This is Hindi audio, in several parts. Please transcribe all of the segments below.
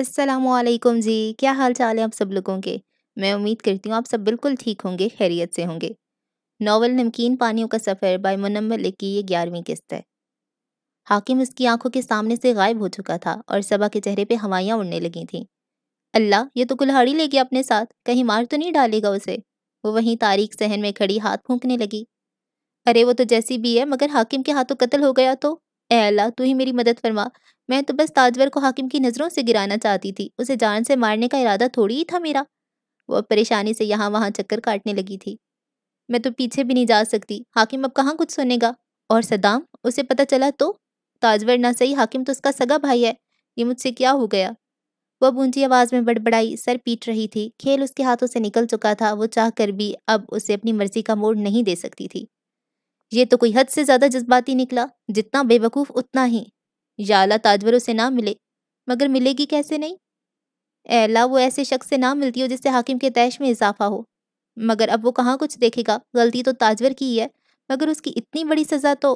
असलकुम जी क्या हाल चाल है आप सब लोगों के मैं उम्मीद करती हूँ आप सब बिल्कुल ठीक होंगे खैरियत से होंगे नावल नमकीन पानियों का सफ़र बाय मुनम्मल लिख की ये ग्यारहवीं किस्त है हाकिम उसकी आंखों के सामने से गायब हो चुका था और सबा के चेहरे पे हवाइयाँ उड़ने लगी थीं अल्लाह ये तो कुल्हाड़ी ले गया अपने साथ कहीं मार तो नहीं डालेगा उसे वो वहीं तारीख सहन में खड़ी हाथ फूंकने लगी अरे वो तो जैसी भी है मगर हाकिम के हाथों कत्ल हो गया तो ए अल्लाह तू ही मेरी मदद फरमा मैं तो बस ताजवर को हाकिम की नज़रों से गिराना चाहती थी उसे जान से मारने का इरादा थोड़ी ही था मेरा वह परेशानी से यहाँ वहाँ चक्कर काटने लगी थी मैं तो पीछे भी नहीं जा सकती हाकिम अब कहाँ कुछ सुनेगा और सदाम उसे पता चला तो ताजवर ना सही हाकिम तो उसका सगा भाई है ये मुझसे क्या हो गया वह बूंजी आवाज़ में बड़बड़ाई सर पीट रही थी खेल उसके हाथों से निकल चुका था वो चाह कर भी अब उसे अपनी मर्जी का मोड़ नहीं दे सकती थी ये तो कोई हद से ज्यादा जज्बाती निकला जितना बेवकूफ उतना ही याला ताजवरों से ना मिले मगर मिलेगी कैसे नहीं एला वो ऐसे शख्स से ना मिलती हो जिससे हाकिम के तैश में इजाफा हो मगर अब वो कहाँ कुछ देखेगा गलती तो ताजवर की ही है मगर उसकी इतनी बड़ी सज़ा तो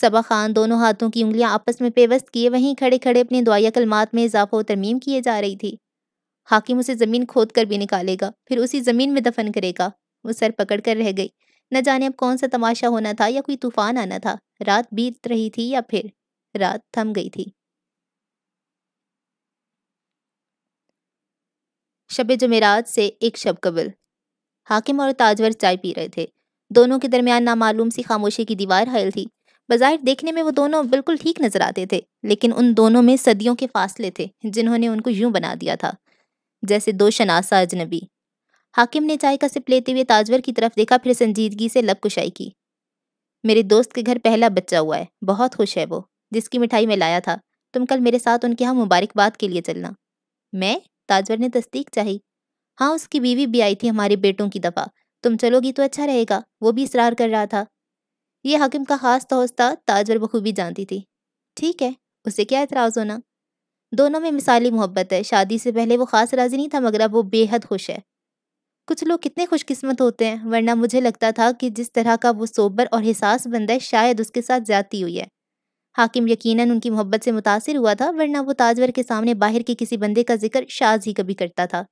सबा खान दोनों हाथों की उंगलियां आपस में पेवस्त किए वहीं खड़े खड़े अपने दुआया कलमात में इजाफा व तरमीम किए जा रही थी हाकिम उसे ज़मीन खोद कर भी निकालेगा फिर उसी ज़मीन में दफन करेगा वो सर पकड़ कर रह गई न जाने अब कौन सा तमाशा होना था या कोई तूफान आना था रात बीत रही थी या फिर रात थम गई थी शब जमेरात से एक शब कबल हाकिम और ताजवर चाय पी रहे थे दोनों के दरमियान नामालूम सी खामोशी की दीवार हायल थी बाज़ाहिर देखने में वो दोनों बिल्कुल ठीक नजर आते थे लेकिन उन दोनों में सदियों के फासले थे जिन्होंने उनको यूं बना दिया था जैसे दो शनासा अजनबी हाकिम ने चाय का सिप लेते हुए ताजवर की तरफ देखा फिर संजीदगी से लब कुशाई की मेरे दोस्त के घर पहला बच्चा हुआ है बहुत खुश है वो जिसकी मिठाई मैं लाया था तुम कल मेरे साथ उनके यहाँ मुबारकबाद के लिए चलना मैं ताजवर ने तस्दीक चाही हाँ उसकी बीवी भी आई थी हमारे बेटों की दफ़ा तुम चलोगी तो अच्छा रहेगा वो भी इसरार कर रहा था ये हाकिम का ख़ास तोहस था ताजवर बखूबी जानती थी ठीक है उसे क्या एतराज़ होना दोनों में मिसाली मोहब्बत है शादी से पहले वो ख़ास राजी नहीं था मगर अब वो बेहद खुश है कुछ लोग कितने खुशकिस्मत होते हैं वरना मुझे लगता था कि जिस तरह का वो सोबर और हिसास बंदा है शायद उसके साथ ज्यादती हुई है हाकिम यकीनन उनकी मोहब्बत से मुतासर हुआ था वरना वो ताजवर के सामने बाहर के किसी बंदे का जिक्र शाज ही कभी करता था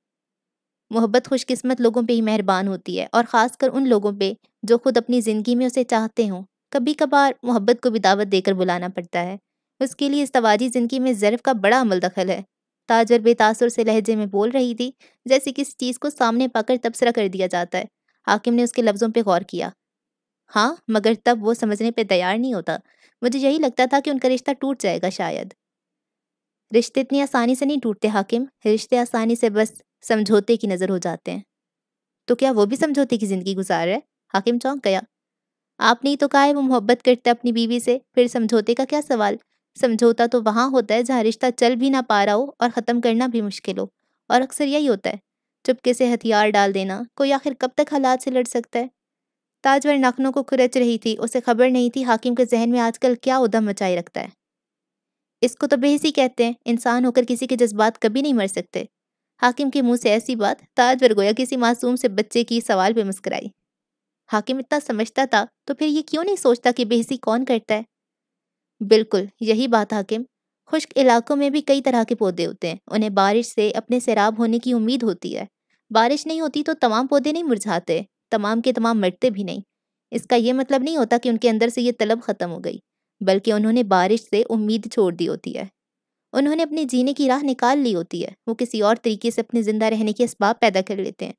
मोहब्बत खुशकिस्मत लोगों पे ही मेहरबान होती है और ख़ासकर उन लोगों पे जो खुद अपनी ज़िंदगी में उसे चाहते हों कभी कभार मोहब्बत को भी दावत देकर बुलाना पड़ता है उसके लिए इस तवाजी ज़िंदगी में ज़र्फ़ का बड़ा अमल दखल है ताजर बेतासुर से लहजे में बोल रही थी जैसे किसी चीज़ को सामने पाकर तबसरा कर दिया जाता है हाकिम ने उसके लफ्ज़ों पर गौर किया हाँ मगर तब वो समझने पर तैयार नहीं होता मुझे यही लगता था कि उनका रिश्ता टूट जाएगा शायद रिश्ते इतनी आसानी से नहीं टूटते हाकिम रिश्ते आसानी से बस समझौते की नज़र हो जाते हैं तो क्या वो भी समझौते की ज़िंदगी गुजार रहा है हाकिम चौंक गया आपने ही तो कहा है वो मोहब्बत करते अपनी बीवी से फिर समझौते का क्या सवाल समझौता तो वहाँ होता है जहाँ रिश्ता चल भी ना पा रहा हो और ख़त्म करना भी मुश्किल हो और अक्सर यही होता है चुपके से हथियार डाल देना कोई आखिर कब तक हालात से लड़ सकता है ताजवर नाखनों को खुरच रही थी उसे खबर नहीं थी हाकिम के जहन में आजकल क्या उदम मचाए रखता है इसको तो बेहसी कहते हैं इंसान होकर किसी के जज्बात कभी नहीं मर सकते हाकिम के मुंह से ऐसी बात ताजवर गोया किसी मासूम से बच्चे की सवाल पर मुस्कराई हाकिम इतना समझता था तो फिर ये क्यों नहीं सोचता कि बेहसी कौन करता है बिल्कुल यही बात हाकिम खुश्क इलाकों में भी कई तरह के पौधे होते हैं उन्हें बारिश से अपने सैराब होने की उम्मीद होती है बारिश नहीं होती तो तमाम पौधे नहीं मुरझाते तमाम के तमाम मिटते भी नहीं इसका यह मतलब नहीं होता कि उनके अंदर से ये तलब ख़त्म हो गई बल्कि उन्होंने बारिश से उम्मीद छोड़ दी होती है उन्होंने अपने जीने की राह निकाल ली होती है वो किसी और तरीके से अपने ज़िंदा रहने के इसबाब पैदा कर लेते हैं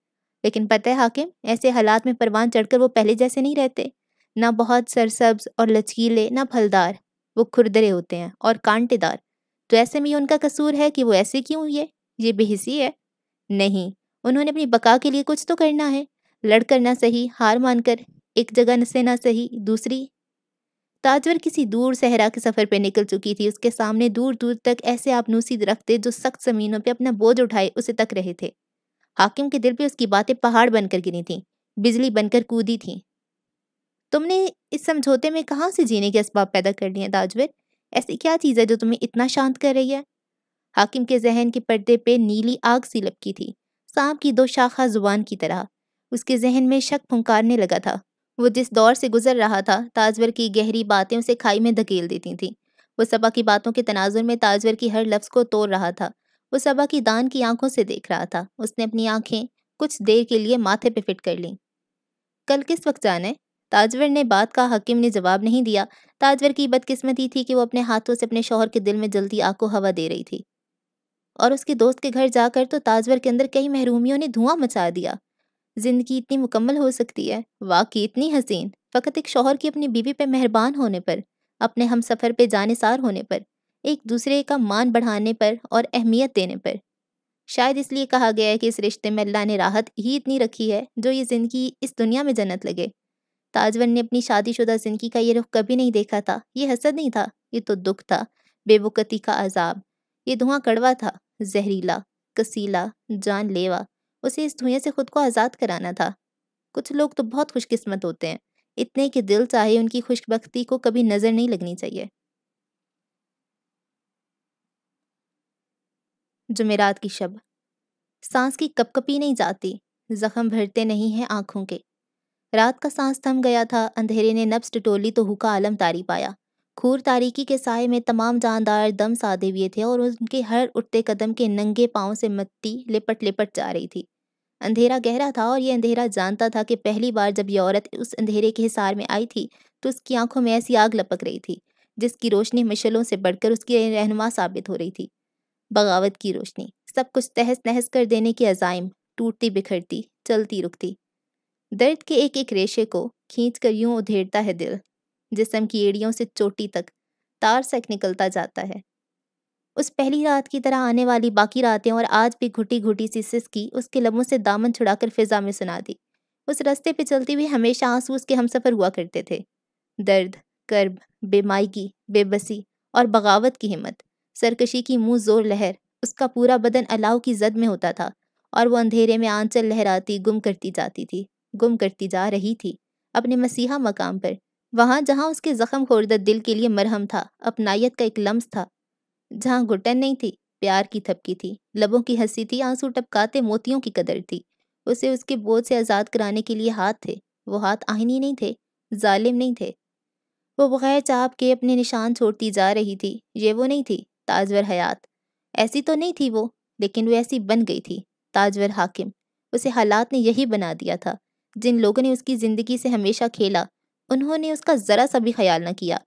लेकिन पता है हाकिम ऐसे हालात में परवान चढ़कर वो पहले जैसे नहीं रहते ना बहुत सरसब्ज और लचकीले ना फलदार वो खुरदरे होते हैं और कांटेदार तो ऐसे में ये उनका कसूर है कि वो ऐसे क्यों हुए ये बेहसी है नहीं उन्होंने अपनी बका के लिए कुछ तो करना है लड़कर ना सही हार मानकर एक जगह से ना सही दूसरी ताजवर किसी दूर सहरा के सफ़र पर निकल चुकी थी उसके सामने दूर दूर तक ऐसे आपनूसी दरख्ते जो सख्त ज़मीनों पर अपना बोझ उठाए उसे तक रहे थे हाकिम के दिल पे उसकी बातें पहाड़ बनकर गिरी थीं बिजली बनकर कूदी थीं तुमने इस समझौते में कहाँ से जीने के इसबाब पैदा कर लिए ताजवर ऐसी क्या चीज़ है जो तुम्हें इतना शांत कर रही है हाकिम के जहन के पर्दे पे नीली आग सी लपकी थी सांप की दो शाखा जुबान की तरह उसके जहन में शक फुंकारने लगा था वो जिस दौर से गुजर रहा था ताजवर की गहरी बातें उसे खाई में धकेल देती थीं वो सबा की बातों के तनाजुर में ताजवर की हर लफ्ज़ को तोड़ रहा था वो सबा की दान की आंखों से देख रहा था उसने अपनी आंखें कुछ देर के लिए माथे पे फिट कर लीं कल किस वक्त जाना है ताजवर ने बात का हकीम ने जवाब नहीं दिया ताजवर की बदकिस्मती थी कि वो अपने हाथों से अपने शोहर के दिल में जल्दी आग को हवा दे रही थी और उसके दोस्त के घर जाकर तो ताजवर के अंदर कई महरूमियों ने धुआं मचा दिया जिंदगी इतनी मुकम्मल हो सकती है वाकई इतनी हसीन फ़कत एक शोहर की अपनी बीवी पर मेहरबान होने पर अपने हम सफ़र पर जानेसार होने पर एक दूसरे का मान बढ़ाने पर और अहमियत देने पर शायद इसलिए कहा गया है कि इस रिश्ते में अल्लाह ने राहत ही इतनी रखी है जो ये ज़िंदगी इस दुनिया में जन्नत लगे ताजवन ने अपनी शादीशुदा जिंदगी का ये रुख कभी नहीं देखा था ये हसद नहीं था ये तो दुख था बेबुकती का अजाब ये धुआं कड़वा था जहरीला कसीला जानलेवा उसे इस धुएं से खुद को आज़ाद कराना था कुछ लोग तो बहुत खुशकिस्मत होते हैं इतने कि दिल चाहे उनकी खुशबख्ती को कभी नज़र नहीं लगनी चाहिए जुमेरात की शब सांस की कपकपी नहीं जाती जख्म भरते नहीं हैं आंखों के रात का सांस थम गया था अंधेरे ने नब्स टटोली तो हुका आलम तारी पाया खूर तारीकी के साय में तमाम जानदार दम साधे हुए थे और उनके हर उठते कदम के नंगे पाँव से मत्ती लिपट लिपट जा रही थी अंधेरा गहरा था और ये अंधेरा जानता था कि पहली बार जब यह औरत उस अंधेरे के हिसार में आई थी तो उसकी आंखों में ऐसी आग लपक रही थी जिसकी रोशनी मशलों से बढ़कर उसकी रहनुमा साबित हो रही थी बगावत की रोशनी सब कुछ तहस नहस कर देने की अजाइम टूटती बिखरती चलती रुकती दर्द के एक एक रेशे को खींच कर यूं उधेड़ता है दिल जिसम की एड़ियों से चोटी तक तार सक निकलता जाता है उस पहली रात की तरह आने वाली बाकी रातें और आज भी घुटी घुटी सी सिसकी उसके लबों से दामन छुड़ाकर फिजा में सुना दी उस रास्ते पे चलती हुई हमेशा आंसू उसके हम सफ़र हुआ करते थे दर्द कर्ब बेमायगी बेबसी और बगावत की हिम्मत सरकशी की मुंह जोर लहर उसका पूरा बदन अलाव की जद में होता था और वो अंधेरे में आंचल लहराती गुम करती जाती थी गुम करती जा रही थी अपने मसीहा मकाम पर वहाँ जहाँ उसके ज़ख्म खोरदा दिल के लिए मरहम था अपनायत का एक लम्स था जहाँ घुटन नहीं थी प्यार की थपकी थी लबों की हंसी थी आंसू टपकाते मोतियों की कदर थी उसे उसके बोझ से आज़ाद कराने के लिए हाथ थे वो हाथ आहिनी नहीं थे जालिम नहीं थे वो बगैर चाप के अपने निशान छोड़ती जा रही थी ये वो नहीं थी ताजवर हयात ऐसी तो नहीं थी वो लेकिन वो ऐसी बन गई थी ताजवर हाकिम उसे हालात ने यही बना दिया था जिन लोगों ने उसकी ज़िंदगी से हमेशा खेला उन्होंने उसका ज़रा सा भी ख्याल ना किया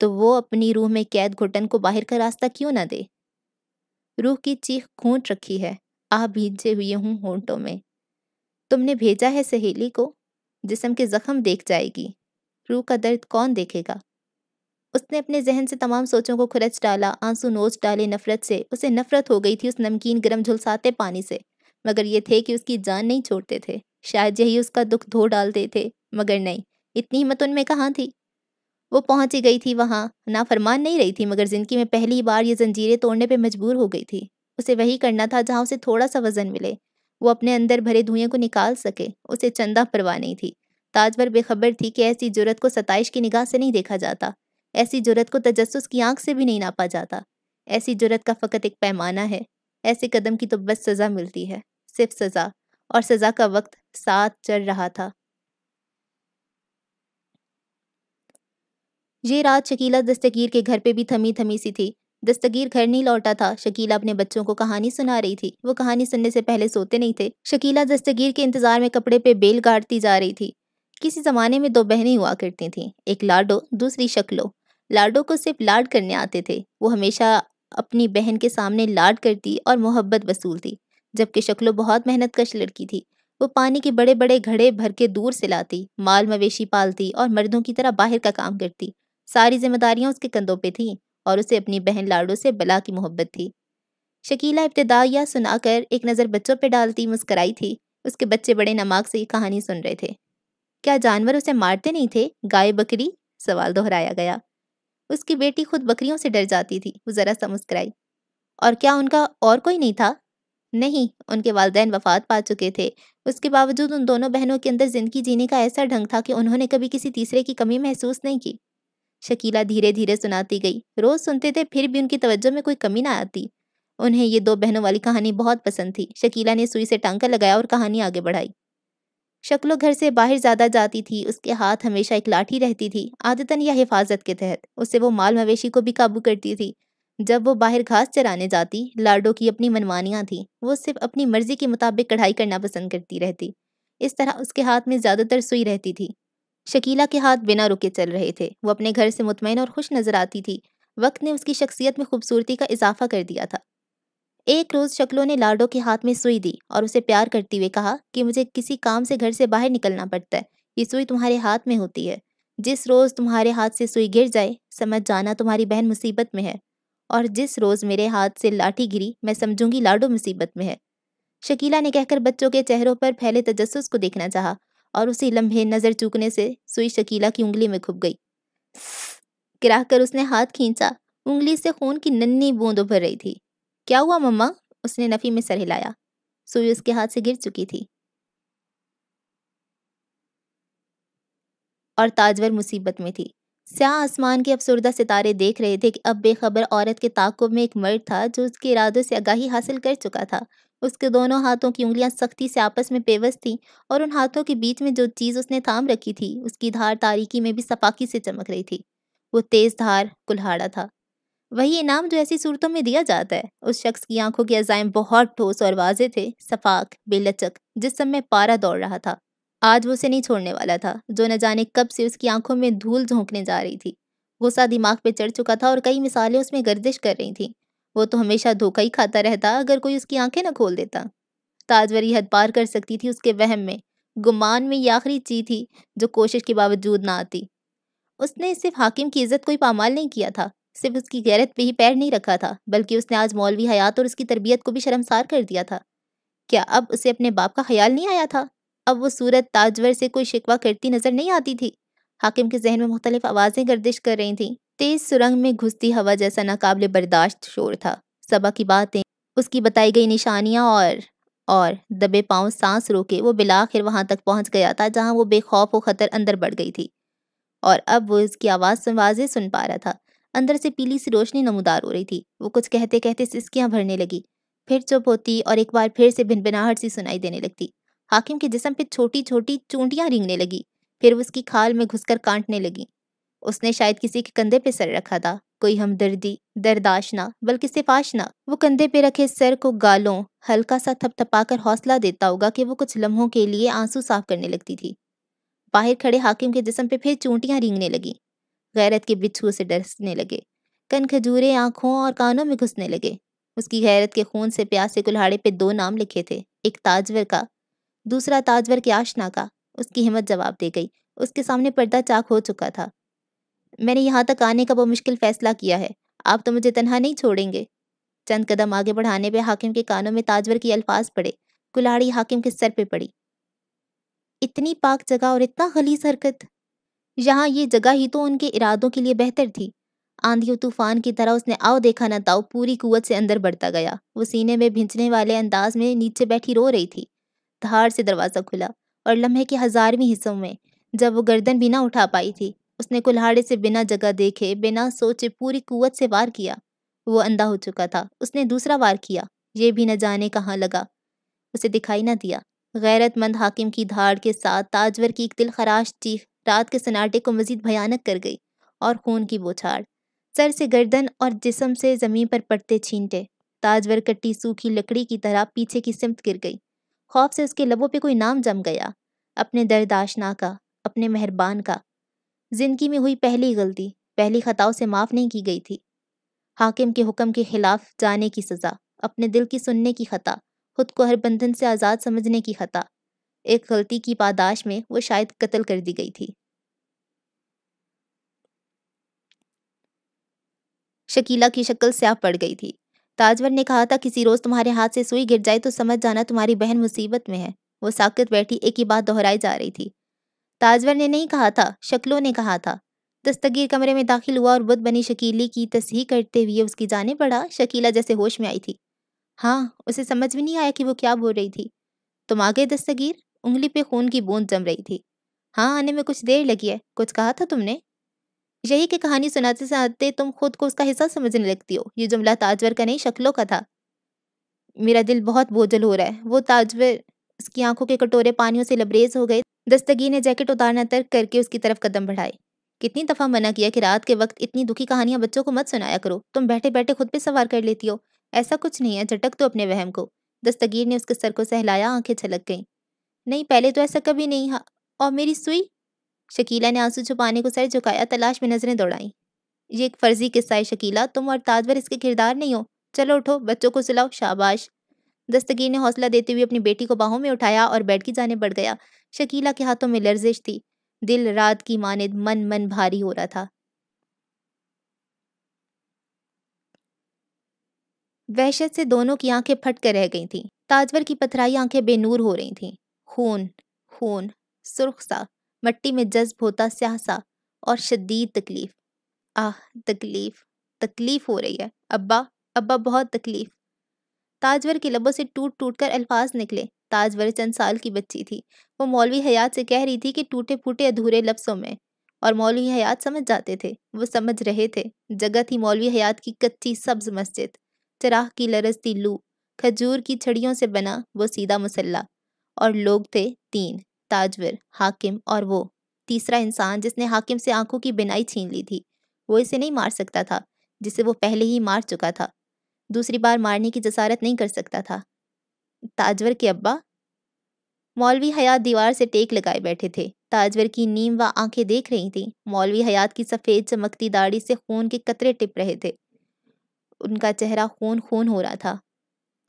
तो वो अपनी रूह में कैद घुटन को बाहर का रास्ता क्यों ना दे रूह की चीख घूट रखी है आ भीजे हुए हूँ होंटों में तुमने भेजा है सहेली को जिसम के ज़ख्म देख जाएगी रूह का दर्द कौन देखेगा उसने अपने जहन से तमाम सोचों को खुरच डाला आंसू नोच डाले नफरत से उसे नफरत हो गई थी उस नमकीन गर्म झुलसाते पानी से मगर ये थे कि उसकी जान नहीं छोड़ते थे शायद यही उसका दुख धो डालते थे मगर नहीं इतनी हिम्मत उनमें कहाँ थी वो पहुंची ही गई थी वहाँ फरमान नहीं रही थी मगर ज़िंदगी में पहली बार ये जंजीरें तोड़ने पर मजबूर हो गई थी उसे वही करना था जहाँ उसे थोड़ा सा वज़न मिले वो अपने अंदर भरे धुएं को निकाल सके उसे चंदा परवाह नहीं थी ताजवर बेखबर थी कि ऐसी जरूरत को सताइश की निगाह से नहीं देखा जाता ऐसी जरूरत को तजस्स की आंख से भी नहीं नापा जाता ऐसी जरूरत का फ़कत एक पैमाना है ऐसे कदम की तो बस सज़ा मिलती है सिर्फ सज़ा और सजा का वक्त साथ चल रहा था ये रात शकीला दस्तगीर के घर पे भी थमी थमी सी थी दस्तगीर घर नहीं लौटा था शकीला अपने बच्चों को कहानी सुना रही थी वो कहानी सुनने से पहले सोते नहीं थे शकीला दस्तगीर के इंतजार में कपड़े पे बेल गाड़ती जा रही थी किसी ज़माने में दो बहनें हुआ करती थीं एक लाडो दूसरी शक्लो लाडो को सिर्फ लाड करने आते थे वो हमेशा अपनी बहन के सामने लाड करती और मोहब्बत वसूलती जबकि शक्लो बहुत मेहनतकश लड़की थी वो पानी के बड़े बड़े घड़े भर के दूर से लाती माल मवेशी पालती और मर्दों की तरह बाहर का काम करती सारी जिम्मेदारियां उसके कंधों पे थीं और उसे अपनी बहन लाडो से बला की मोहब्बत थी शकीला इब्तदा सुनाकर एक नज़र बच्चों पे डालती मुस्कराई थी उसके बच्चे बड़े नमाक से ये कहानी सुन रहे थे क्या जानवर उसे मारते नहीं थे गाय बकरी सवाल दोहराया गया उसकी बेटी खुद बकरियों से डर जाती थी वो ज़रा सा मुस्कराई और क्या उनका और कोई नहीं था नहीं उनके वालदेन वफात पा चुके थे उसके बावजूद उन दोनों बहनों के अंदर ज़िंदगी जीने का ऐसा ढंग था कि उन्होंने कभी किसी तीसरे की कमी महसूस नहीं की शकीला धीरे धीरे सुनाती गई रोज़ सुनते थे फिर भी उनकी तवज्जो में कोई कमी ना आती उन्हें ये दो बहनों वाली कहानी बहुत पसंद थी शकीला ने सुई से टांका लगाया और कहानी आगे बढ़ाई शक्लो घर से बाहर ज़्यादा जाती थी उसके हाथ हमेशा एक लाठी रहती थी आदतन या हिफाजत के तहत उससे वो माल मवेशी को भी काबू करती थी जब वो बाहर घास चराने जाती लाडो की अपनी मनमानियाँ थी वो सिर्फ अपनी मर्जी के मुताबिक कढ़ाई करना पसंद करती रहती इस तरह उसके हाथ में ज़्यादातर सुई रहती थी शकीला के हाथ बिना रुके चल रहे थे वो अपने घर से मुतमिन और खुश नजर आती थी वक्त ने उसकी शख्सियत में खूबसूरती का इजाफा कर दिया था एक रोज़ शक्लों ने लाडो के हाथ में सुई दी और उसे प्यार करते हुए कहा कि मुझे किसी काम से घर से बाहर निकलना पड़ता है ये सुई तुम्हारे हाथ में होती है जिस रोज़ तुम्हारे हाथ से सुई गिर जाए समझ जाना तुम्हारी बहन मुसीबत में है और जिस रोज़ मेरे हाथ से लाठी गिरी मैं समझूंगी लाडो मुसीबत में है शकीला ने कहकर बच्चों के चेहरों पर फैले तजस्स को देखना चाहा और उसी लम्हे नज़र चूकने से सुई शकीला की उंगली में खुप गई गिरा कर उसने हाथ खींचा उंगली से खून की नन्नी बूंद उभर रही थी क्या हुआ मम्मा उसने नफ़ी में सर हिलाया सुई उसके हाथ से गिर चुकी थी और ताजवर मुसीबत में थी स्या आसमान के अफसरदा सितारे देख रहे थे कि अब बेखबर औरत के ताकुब में एक मर्द था जो उसके इरादों से आगाही हासिल कर चुका था उसके दोनों हाथों की उंगलियां सख्ती से आपस में पेवस थीं और उन हाथों के बीच में जो चीज़ उसने थाम रखी थी उसकी धार तारीकी में भी सफाकी से चमक रही थी वो तेज़ धार कुल्हाड़ा था वही इनाम जो ऐसी सूरतों में दिया जाता है उस शख्स की आंखों के अजायम बहुत ठोस और वाजे थे सफाक बेलचक जिस समय में पारा दौड़ रहा था आज वो उसे नहीं छोड़ने वाला था जो न जाने कब से उसकी आंखों में धूल झोंकने जा रही थी गुस्सा दिमाग पे चढ़ चुका था और कई मिसालें उसमें गर्दिश कर रही थीं वो तो हमेशा धोखा ही खाता रहता अगर कोई उसकी आंखें न खोल देता ताजवरी हद पार कर सकती थी उसके वहम में गुमान में ये आखिरी चीज थी जो कोशिश के बावजूद ना आती उसने सिर्फ हाकिम की इज्जत कोई पामाल नहीं किया था सिर्फ उसकी गैरत पे ही पैर नहीं रखा था बल्कि उसने आज मौलवी हयात और उसकी तरबियत को भी शर्मसार कर दिया था क्या अब उसे अपने बाप का ख्याल नहीं आया था अब वो सूरत ताजवर से कोई शिकवा करती नजर नहीं आती थी हाकिम के जहन में मुख्तलिफ आवाज़ें गर्दिश कर रही थी तेज़ सुरंग में घुसती हवा जैसा नाकबले बर्दाश्त शोर था सबा की बातें उसकी बताई गई निशानियाँ और और दबे पांव सांस रोके वो बिलाखिर वहां तक पहुंच गया था जहाँ वो बेखौफ व खतर अंदर बढ़ गई थी और अब वो इसकी आवाज़ से सुन पा रहा था अंदर से पीली सी रोशनी नमदार हो रही थी वो कुछ कहते कहते सिस्कियां भरने लगी फिर चुप होती और एक बार फिर से भिनाहट सी सुनाई देने लगती हाकिम के जिसम पे छोटी छोटी चूंटियां रिंगने लगी फिर उसकी खाल में घुसकर काटने लगी उसने शायद किसी के कंधे पे सर रखा था कोई हमदर्दी ना बल्कि सिफाश ना वो कंधे पे रखे सर को गालों हल्का सा थपथपाकर हौसला देता होगा कि वो कुछ लम्हों के लिए आंसू साफ करने लगती थी बाहर खड़े हाकिम के जिसम पे फिर चूंटियां रिंगने लगी गैरत के बिच्छू से डरने लगे कन खजूरे आंखों और कानों में घुसने लगे उसकी गैरत के खून से प्यासे कुल्हाड़े पे दो नाम लिखे थे एक ताजवर का दूसरा ताजवर के आशना का उसकी हिम्मत जवाब दे गई उसके सामने पर्दा चाक हो चुका था मैंने यहाँ तक आने का वो मुश्किल फैसला किया है आप तो मुझे तनहा नहीं छोड़ेंगे चंद कदम आगे बढ़ाने पे हाकिम के कानों में ताजवर की अल्फाज पड़े कुल्हाड़ी हाकिम के सर पे पड़ी इतनी पाक जगह और इतना खलीस हरकत यहाँ ये जगह ही तो उनके इरादों के लिए बेहतर थी आंधियों तूफान की तरह उसने आओ देखा ना ताओ पूरी कुवत से अंदर बढ़ता गया वो सीने में भिंचने वाले अंदाज में नीचे बैठी रो रही थी धार से दरवाज़ा खुला और लम्हे के हज़ारवीं हिस्सों में जब वो गर्दन भी ना उठा पाई थी उसने कुल्हाड़े से बिना जगह देखे बिना सोचे पूरी कुत से वार किया वो अंधा हो चुका था उसने दूसरा वार किया ये भी न जाने कहाँ लगा उसे दिखाई न दिया गैरतमंद हाकिम की धाड़ के साथ ताजवर की एक दिल खराश चीख रात के सन्नाटे को मजीद भयानक कर गई और खून की बोछाड़ सर से गर्दन और जिसम से ज़मीन पर पड़ते छींटे ताजवर कट्टी सूखी लकड़ी की तरह पीछे की सिमत गिर गई खौफ से उसके लबों पे कोई नाम जम गया अपने दर्द आशना का अपने मेहरबान का ज़िंदगी में हुई पहली गलती पहली ख़ताओं से माफ़ नहीं की गई थी हाकिम के हुक्म के ख़िलाफ़ जाने की सज़ा अपने दिल की सुनने की ख़ता खुद को हर बंधन से आज़ाद समझने की ख़ता एक गलती की पादाश में वो शायद कत्ल कर दी गई थी शकीला की शक्ल स्याह पड़ गई थी ताजवर ने कहा था किसी रोज तुम्हारे हाथ से सुई गिर जाए तो समझ जाना तुम्हारी बहन मुसीबत में है वो साकत बैठी एक ही बात दोहराई जा रही थी ताजवर ने नहीं कहा था शक्लों ने कहा था दस्तगीर कमरे में दाखिल हुआ और बुद्ध बनी शकीली की तस्ही करते हुए उसकी जाने पड़ा शकीला जैसे होश में आई थी हाँ उसे समझ भी नहीं आया कि वो क्या बोल रही थी तुम आ गए दस्तगीर उंगली पे खून की बूंद जम रही थी हाँ आने में कुछ देर लगी है कुछ कहा था तुमने यही की कहानी सुनाते सुनाते तुम खुद को उसका हिस्सा समझने लगती हो ये जुमला ताजवर का नहीं शक्लों का था मेरा दिल बहुत बोझल हो रहा है वो ताजवर उसकी आंखों के कटोरे पानियों से लबरेज हो गए दस्तगी ने जैकेट उतारना तर्क करके उसकी तरफ कदम बढ़ाए कितनी दफ़ा मना किया कि रात के वक्त इतनी दुखी कहानियां बच्चों को मत सुनाया करो तुम बैठे बैठे खुद पे सवार कर लेती हो ऐसा कुछ नहीं है झटक तो अपने वहम को दस्तगीर ने उसके सर को सहलाया आंखें छलक गईं नहीं पहले तो ऐसा कभी नहीं और मेरी सुई शकीला ने आंसू छुपाने को सर झुकाया तलाश में नजरें दौड़ाई ये एक फर्जी किस्सा है शकीला तुम और ताजवर इसके किरदार नहीं हो चलो उठो बच्चों को सुलाओ शाबाश दस्तगीर ने हौसला देते हुए अपनी बेटी को बाहों में उठाया और बेड की जाने बढ़ गया शकीला के हाथों में लर्जिश थी दिल रात की मानद मन मन भारी हो रहा था वहशत से दोनों की आंखें फट कर रह गई थीं ताजवर की पथराई आंखें बेनूर हो रही थीं खून खून सुर्ख सा मट्टी में जज्ब होता स्यासा और शदीद तकलीफ आह तकलीफ तकलीफ हो रही है अब्बा अब्बा बहुत तकलीफ ताजवर के लबों से टूट टूट कर अल्फाज निकले ताजवर चंद साल की बच्ची थी वो मौलवी हयात से कह रही थी कि टूटे फूटे अधूरे लफ्सों में और मौलवी हयात समझ जाते थे वो समझ रहे थे जगह थी मौलवी हयात की कच्ची सब्ज मस्जिद चराह की लरजती लू खजूर की छड़ियों से बना वो सीधा मुसल्ला और लोग थे तीन मुस्ताजविर हाकिम और वो तीसरा इंसान जिसने हाकिम से आंखों की बिनाई छीन ली थी वो इसे नहीं मार सकता था जिसे वो पहले ही मार चुका था दूसरी बार मारने की जसारत नहीं कर सकता था ताजवर के अब्बा मौलवी हयात दीवार से टेक लगाए बैठे थे ताजवर की नीम व आंखें देख रही थीं मौलवी हयात की सफ़ेद चमकती दाढ़ी से खून के कतरे टिप रहे थे उनका चेहरा खून खून हो रहा था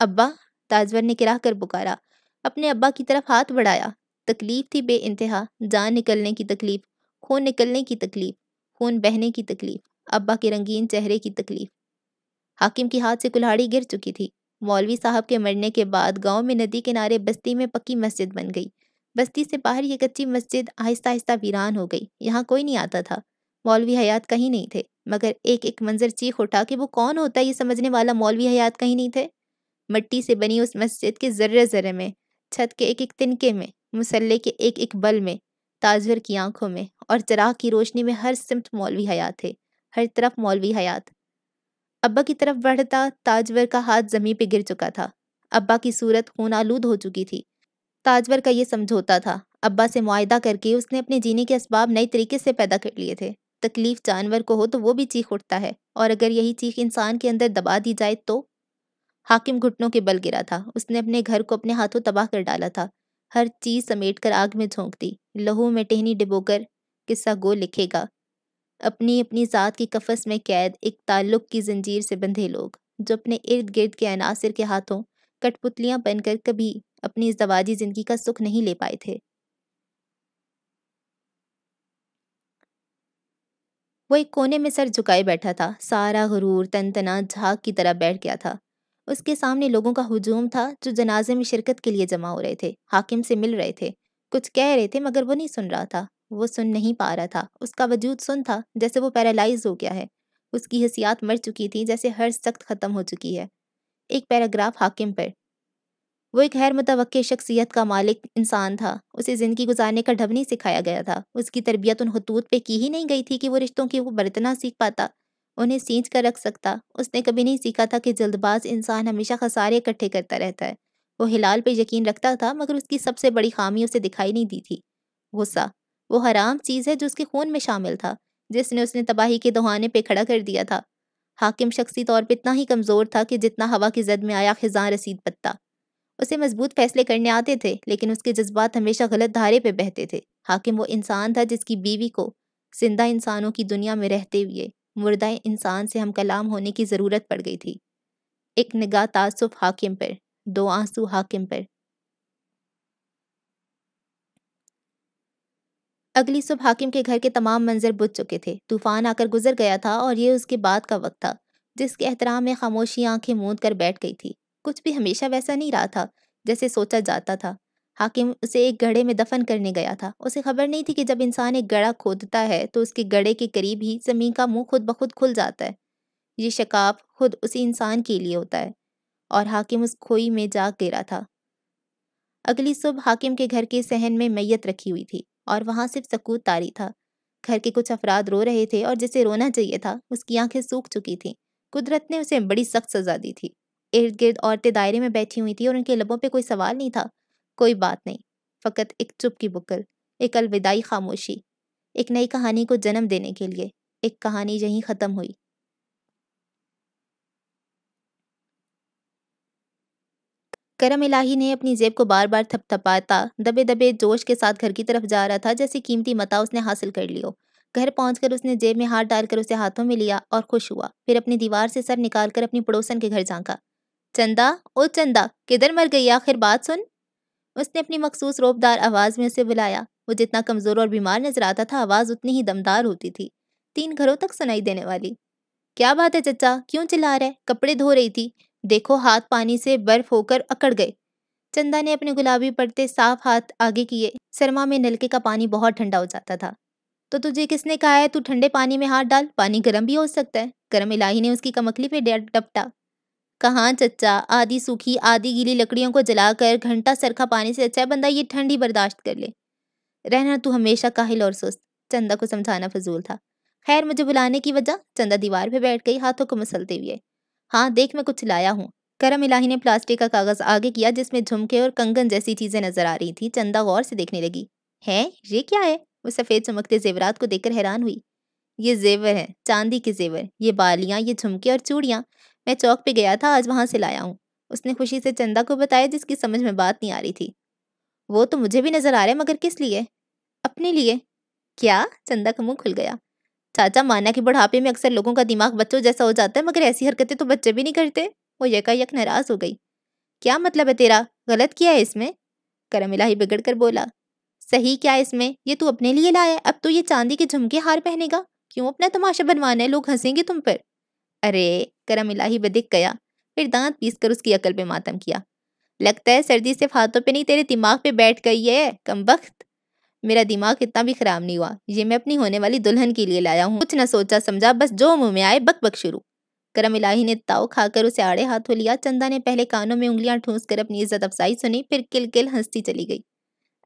अब्बा ताजवर ने किराह कर पुकारा अपने अब्बा की तरफ हाथ बढ़ाया तकलीफ़ थी बे इंतहा जान निकलने की तकलीफ़ खून निकलने की तकलीफ़ खून बहने की तकलीफ़ अब्बा के रंगीन चेहरे की तकलीफ़ हाकिम की हाथ से कुल्हाड़ी गिर चुकी थी मौलवी साहब के मरने के बाद गांव में नदी किनारे बस्ती में पक्की मस्जिद बन गई बस्ती से बाहर ये कच्ची मस्जिद आहिस्ता आहिस्ता वीरान हो गई यहाँ कोई नहीं आता था मौलवी हयात कहीं नहीं थे मगर एक एक मंजर चीख उठा कि वो कौन होता है ये समझने वाला मौलवी हयात कहीं नहीं थे मट्टी से बनी उस मस्जिद के जर्रे जर्रे में छत के एक एक तिनके में मुसल्ले के एक एक बल में ताजवर की आंखों में और चराग की रोशनी में हर सिमत मौलवी हयात थे हर तरफ मौलवी हयात अब्बा की तरफ बढ़ता ताजवर का हाथ जमीन पे गिर चुका था अब्बा की सूरत खून आलूद हो चुकी थी ताजवर का ये समझौता था अब्बा से मुआदा करके उसने अपने जीने के इसबाब नए तरीके से पैदा कर लिए थे तकलीफ जानवर को हो तो वो भी चीख उठता है और अगर यही चीख इंसान के अंदर दबा दी जाए तो हाकिम घुटनों के बल गिरा था उसने अपने घर को अपने हाथों तबाह कर डाला था हर चीज समेट कर आग में झोंक दी लहू में टहनी डिबोकर किस्सा गो लिखेगा अपनी अपनी ज़ात की कफस में कैद एक ताल्लुक की जंजीर से बंधे लोग जो अपने इर्द गिर्द के अनासर के हाथों कठपुतलियां बनकर कभी अपनी जवाजी जिंदगी का सुख नहीं ले पाए थे वो एक कोने में सर झुकाए बैठा था सारा गुरूर तन तना झाग की तरह बैठ गया था उसके सामने लोगों का हुजूम था जो जनाजे में शिरकत के लिए जमा हो रहे थे हाकिम से मिल रहे थे कुछ कह रहे थे मगर वो नहीं सुन रहा था वो सुन नहीं पा रहा था उसका वजूद सुन था जैसे वो पैरालाइज हो गया है उसकी हसियात मर चुकी थी जैसे हर सख्त ख़त्म हो चुकी है एक पैराग्राफ हाकिम पर वो एक गैर मुतव शख्सियत का मालिक इंसान था उसे ज़िंदगी गुजारने का ढब नहीं सिखाया गया था उसकी तरबियत उन खतूत पे की ही नहीं गई थी कि वो रिश्तों की वो बरतना सीख पाता उन्हें सींच कर रख सकता उसने कभी नहीं सीखा था कि जल्दबाज इंसान हमेशा खसारे इकट्ठे करता रहता है वो हिलाल पर यकीन रखता था मगर उसकी सबसे बड़ी खामी उसे दिखाई नहीं दी थी गुस्सा वो हराम चीज़ है जो उसके खून में शामिल था जिसने उसने तबाही के दोहाने पे खड़ा कर दिया था हाकिम शख्सी तौर पर इतना ही कमज़ोर था कि जितना हवा की जद में आया खिजां रसीद पत्ता उसे मजबूत फैसले करने आते थे लेकिन उसके जज्बात हमेशा गलत धारे पे बहते थे हाकिम वो इंसान था जिसकी बीवी को जिंदा इंसानों की दुनिया में रहते हुए मुर्दा इंसान से हम कलाम होने की ज़रूरत पड़ गई थी एक निगाह तासुफ हाकिम पर दो आंसू हाकिम पर अगली सुबह हाकिम के घर के तमाम मंजर बुझ चुके थे तूफान आकर गुजर गया था और ये उसके बाद का वक्त था जिसके एहतराम में खामोशी आंखें मूंद कर बैठ गई थी कुछ भी हमेशा वैसा नहीं रहा था जैसे सोचा जाता था हाकिम उसे एक गढ़े में दफन करने गया था उसे खबर नहीं थी कि जब इंसान एक गढ़ा खोदता है तो उसके गढ़े के करीब ही ज़मीन का मुंह खुद ब खुद खुल जाता है ये शकाफ खुद उसी इंसान के लिए होता है और हाकिम उस खोई में जाग गिरा था अगली सुबह हाकिम के घर के सहन में मैयत रखी हुई थी और वहाँ सिर्फ सकूत तारी था घर के कुछ अफराद रो रहे थे और जिसे रोना चाहिए था उसकी आंखें सूख चुकी थी कुदरत ने उसे बड़ी सख्त सजा दी थी इर्द गिर्द औरतें दायरे में बैठी हुई थी और उनके लबों पे कोई सवाल नहीं था कोई बात नहीं फ़कत एक चुप की बुकल एक अलविदाई खामोशी एक नई कहानी को जन्म देने के लिए एक कहानी यहीं ख़त्म हुई करम इलाही ने अपनी जेब को बार बार थपथपाता दबे दबे जोश के साथ घर की तरफ जा रहा था जैसे कीमती मता उसने हासिल कर लियो घर पहुंचकर उसने जेब में हाथ डालकर उसे हाथों में लिया और खुश हुआ फिर अपनी दीवार से सर निकालकर अपनी पड़ोसन के घर झांका चंदा ओ चंदा किधर मर गई आखिर बात सुन उसने अपनी मखसूस रोबदार आवाज़ में उसे बुलाया वो जितना कमज़ोर और बीमार नजर आता था आवाज़ उतनी ही दमदार होती थी तीन घरों तक सुनाई देने वाली क्या बात है चचा क्यों चिल्ला रहे कपड़े धो रही थी देखो हाथ पानी से बर्फ होकर अकड़ गए चंदा ने अपने गुलाबी पड़ते साफ हाथ आगे किए सरमा में नलके का पानी बहुत ठंडा हो जाता था तो तुझे किसने कहा है तू ठंडे पानी में हाथ डाल पानी गर्म भी हो सकता है गर्म इलाही ने उसकी कमकली पे डपटा कहाँ चच्चा आधी सूखी आधी गीली लकड़ियों को जलाकर घंटा सरखा पानी से अच्छा बंदा ये ठंडी बर्दाश्त कर ले रहना तू हमेशा काहिल और सुस्त चंदा को समझाना फजूल था खैर मुझे बुलाने की वजह चंदा दीवार पे बैठ गई हाथों को मसलते हुए हाँ देख मैं कुछ लाया हूँ करम इलाही ने प्लास्टिक का कागज़ आगे किया जिसमें झुमके और कंगन जैसी चीज़ें नजर आ रही थी चंदा गौर से देखने लगी है ये क्या है वो सफ़ेद चमकते जेवरात को देखकर हैरान हुई ये जेवर है चांदी के जेवर ये बालियां ये झुमके और चूड़ियां मैं चौक पे गया था आज वहाँ से लाया हूँ उसने खुशी से चंदा को बताया जिसकी समझ में बात नहीं आ रही थी वो तो मुझे भी नज़र आ रहा है मगर किस लिए अपने लिए क्या चंदा का मुंह खुल गया चाचा माना कि बुढ़ापे में अक्सर लोगों का दिमाग बच्चों जैसा हो जाता है मगर ऐसी हरकतें तो बच्चे भी नहीं करते वो यकायक नाराज़ हो गई क्या मतलब है तेरा गलत किया है इसमें करमिला ही बिगड़ कर बोला सही क्या है इसमें ये तू अपने लिए लाया अब तो ये चांदी के झुमके हार पहनेगा क्यों अपना तमाशा बनवाना है लोग हंसेंगे तुम पर अरे करम इलाही बदिक गया फिर दांत पीस कर उसकी अकल पे मातम किया लगता है सर्दी सिर्फ हाथों पे नहीं तेरे दिमाग पे बैठ गई है कम वक्त मेरा दिमाग इतना भी ख़राब नहीं हुआ ये मैं अपनी होने वाली दुल्हन के लिए लाया हूँ कुछ ना सोचा समझा बस जो मुँह में आए बक बक शुरू करम इलाही ने ताव खाकर उसे आड़े हाथों लिया चंदा ने पहले कानों में उंगलियां ठूंस कर अपनी इज्जत अफजाई सुनी फिर किल किल हंसती चली गई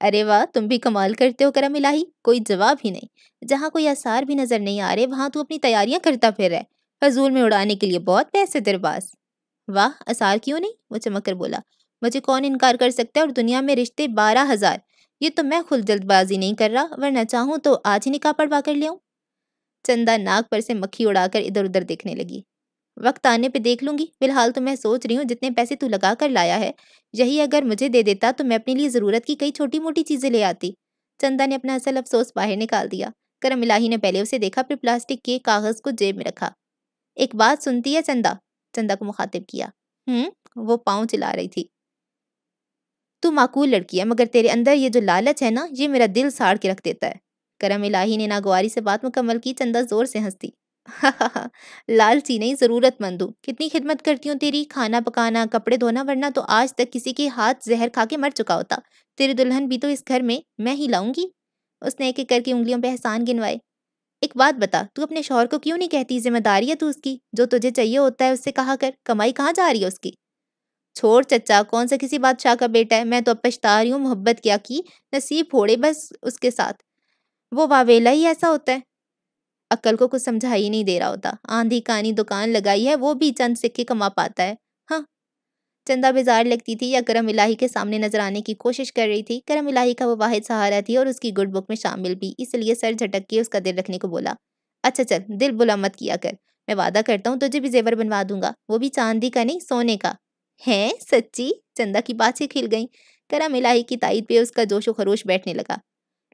अरे वाह तुम भी कमाल करते हो करम इलाही कोई जवाब ही नहीं जहाँ कोई आसार भी नज़र नहीं आ रहे वहाँ तू अपनी तैयारियाँ करता फिर रहा है फजूल में उड़ाने के लिए बहुत पैसे तेरे पास वाह आसार क्यों नहीं वो चमक कर बोला मुझे कौन इनकार कर सकता है और दुनिया में रिश्ते बारह हज़ार ये तो मैं खुद जल्दबाजी नहीं कर रहा वरना चाहूँ तो आज ही निकाह पड़वा कर लिया चंदा नाक पर से मक्खी उड़ाकर इधर उधर देखने लगी वक्त आने पे देख लूंगी फिलहाल तो मैं सोच रही हूँ जितने पैसे तू लगा कर लाया है यही अगर मुझे दे देता तो मैं अपने लिए ज़रूरत की कई छोटी मोटी चीज़ें ले आती चंदा ने अपना असल अफसोस बाहर निकाल दिया करम इलाही ने पहले उसे देखा फिर प्लास्टिक के कागज़ को जेब में रखा एक बात सुनती है चंदा चंदा को मुखातिब किया हम्म वो पाँव चिला रही थी तू माकूल लड़की है मगर तेरे अंदर ये जो लालच है ना ये मेरा दिल साड़ के रख देता है करम इलाही ने नागवारी से बात मुकम्मल की चंदा ज़ोर से हंसती लालची नहीं ज़रूरतमंद हूँ कितनी खिदमत करती हूँ तेरी खाना पकाना कपड़े धोना वरना तो आज तक किसी के हाथ जहर खा के मर चुका होता तेरी दुल्हन भी तो इस घर में मैं ही लाऊंगी उसने एक एक करके उंगलियों पे एहसान गिनवाए एक बात बता तू अपने शोहर को क्यों नहीं कहती जिम्मेदारी है तू उसकी जो तुझे चाहिए होता है उससे कहा कर कमाई कहाँ जा रही है उसकी छोड़ चचा कौन सा किसी बादशाह का बेटा है मैं तो अब पछता रही हूँ मोहब्बत क्या की नसीब फोड़े बस उसके साथ वो वावेला ही ऐसा होता है अक्ल को कुछ समझा ही नहीं दे रहा होता आंधी कानी दुकान लगाई है वो भी चंद सिक्के कमा पाता है चंदा बेजार लगती थी या करम इलाही के सामने नजर आने की कोशिश कर रही थी करम इलाही का वो वाहिद सहारा थी और उसकी गुड बुक में शामिल भी इसलिए सर झटक के उसका दिल रखने को बोला अच्छा चल दिल बुला मत किया कर मैं वादा करता हूँ तुझे भी जेवर बनवा दूंगा वो भी चांदी का नहीं सोने का है सच्ची चंदा की से खिल गई करम इलाही की ताइद पे उसका जोश व खरोश बैठने लगा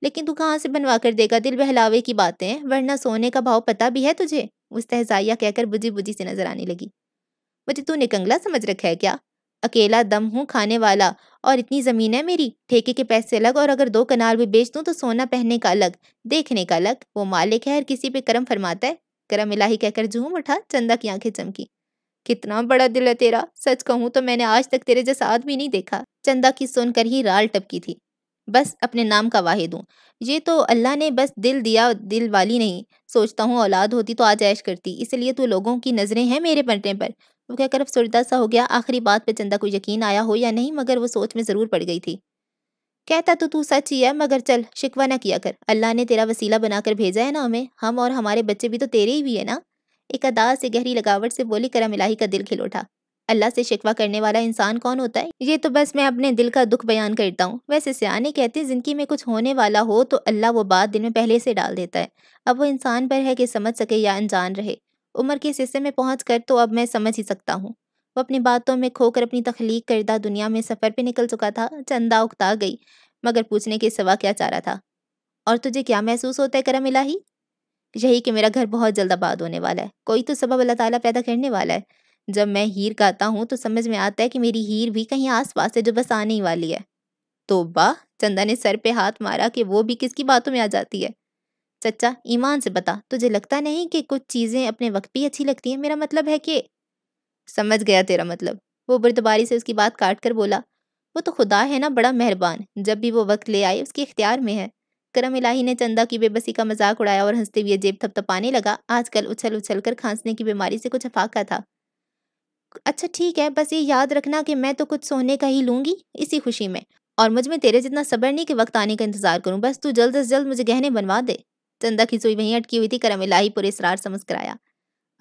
लेकिन तू कहाँ से बनवा कर देगा दिल बहलावे की बातें वरना सोने का भाव पता भी है तुझे उस तहजाइया कहकर बुझी बुझी से नजर आने लगी मुझे तू कंगला समझ रखा है क्या अकेला दम हूँ खाने वाला और इतनी ज़मीन है मेरी ठेके के पैसे अलग और अगर दो कनाल भी बेच दूँ तो सोना पहनने का अलग देखने का अलग वो मालिक है हर किसी पे करम फरमाता है करम इलाही कहकर जूम उठा चंदा की आंखें चमकी कितना बड़ा दिल है तेरा सच कहूँ तो मैंने आज तक तेरे जैसा आदमी नहीं देखा चंदा की सुनकर ही राल टपकी थी बस अपने नाम का वाहिद हूँ ये तो अल्लाह ने बस दिल दिया दिल वाली नहीं सोचता हूँ औलाद होती तो आज ऐश करती इसलिए तो लोगों की नज़रें हैं मेरे पलटे पर वो कहकर अब सुरदा सा हो गया आखिरी बात पे चंदा को यकीन आया हो या नहीं मगर वो सोच में ज़रूर पड़ गई थी कहता तो तू सच ही है मगर चल शिकवा ना किया कर अल्लाह ने तेरा वसीला बनाकर भेजा है ना हमें हम और हमारे बच्चे भी तो तेरे ही भी है ना एक अदा से गहरी लगावट से बोली करम इलाही का दिल खिल उठा अल्लाह से शिकवा करने वाला इंसान कौन होता है ये तो बस मैं अपने दिल का दुख बयान करता हूँ वैसे सियाने कहते हैं ज़िंदगी में कुछ होने वाला हो तो अल्लाह वो बात दिल में पहले से डाल देता है अब वो इंसान पर है कि समझ सके या अनजान रहे उम्र के हिस्से में पहुँच कर तो अब मैं समझ ही सकता हूँ वो अपनी बातों में खोकर अपनी तख्लीक करदा दुनिया में सफ़र पे निकल चुका था चंदा उगता गई मगर पूछने के सिवा क्या चाह रहा था और तुझे क्या महसूस होता है करम इलाही यही कि मेरा घर बहुत जल्द आबाद होने वाला है कोई तो सबब अल्लाह ताला पैदा करने वाला है जब मैं हीर गाता हूँ तो समझ में आता है कि मेरी हीर भी कहीं आस पास है जो बस आने ही वाली है तो वाह चंदा ने सर पे हाथ मारा कि वो भी किसकी बातों में आ जाती है सच्चा ईमान से बता तुझे लगता नहीं कि कुछ चीज़ें अपने वक्त भी अच्छी लगती हैं मेरा मतलब है कि समझ गया तेरा मतलब वो बुरदबारी से उसकी बात काट कर बोला वो तो खुदा है ना बड़ा मेहरबान जब भी वो वक्त ले आए उसके इख्तियार में है करम इलाही ने चंदा की बेबसी का मजाक उड़ाया और हंसते हुए जेब थपथपाने लगा आजकल उछल उछल कर खांसने की बीमारी से कुछ अफाका था अच्छा ठीक है बस ये याद रखना कि मैं तो कुछ सोने का ही लूँगी इसी खुशी में और मुझ में तेरे जितना सबर नहीं कि वक्त आने का इंतज़ार करूँ बस तू जल्द अज जल्द मुझे गहने बनवा दे चंदा की सुई वहीं अटकी हुई थी करम इलाही पूरे इसरार समझ कर आया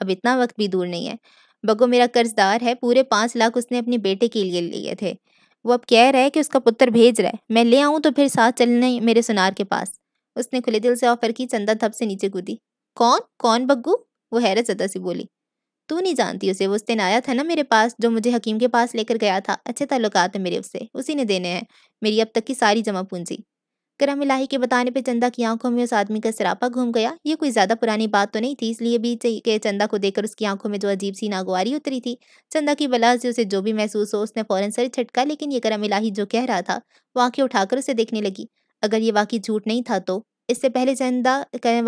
अब इतना वक्त भी दूर नहीं है बगो मेरा कर्जदार है पूरे पाँच लाख उसने अपने बेटे के लिए लिए थे वो अब कह रहा है कि उसका पुत्र भेज रहा है मैं ले आऊँ तो फिर साथ चलने मेरे सुनार के पास उसने खुले दिल से ऑफर की चंदा थप से नीचे कूदी कौन कौन बग्गू वो हैरत ज़दा से बोली तू नहीं जानती उसे वो उस दिन आया था ना मेरे पास जो मुझे हकीम के पास लेकर गया था अच्छे ताल्लुकात हैं मेरे उससे उसी ने देने हैं मेरी अब तक की सारी जमा पूंजी करम इलाही के बताने पे चंदा की आंखों में उस आदमी का सरापा घूम गया ये कोई ज़्यादा पुरानी बात तो नहीं थी इसलिए भी के चंदा को देखकर उसकी आंखों में जो अजीब सी नागवारी उतरी थी चंदा की बला से उसे जो भी महसूस हो उसने फ़ौरन सर छटका लेकिन ये गर्म इलाही जो कह रहा था वो आंखें उठाकर उसे देखने लगी अगर ये वाकई झूठ नहीं था तो इससे पहले चंदा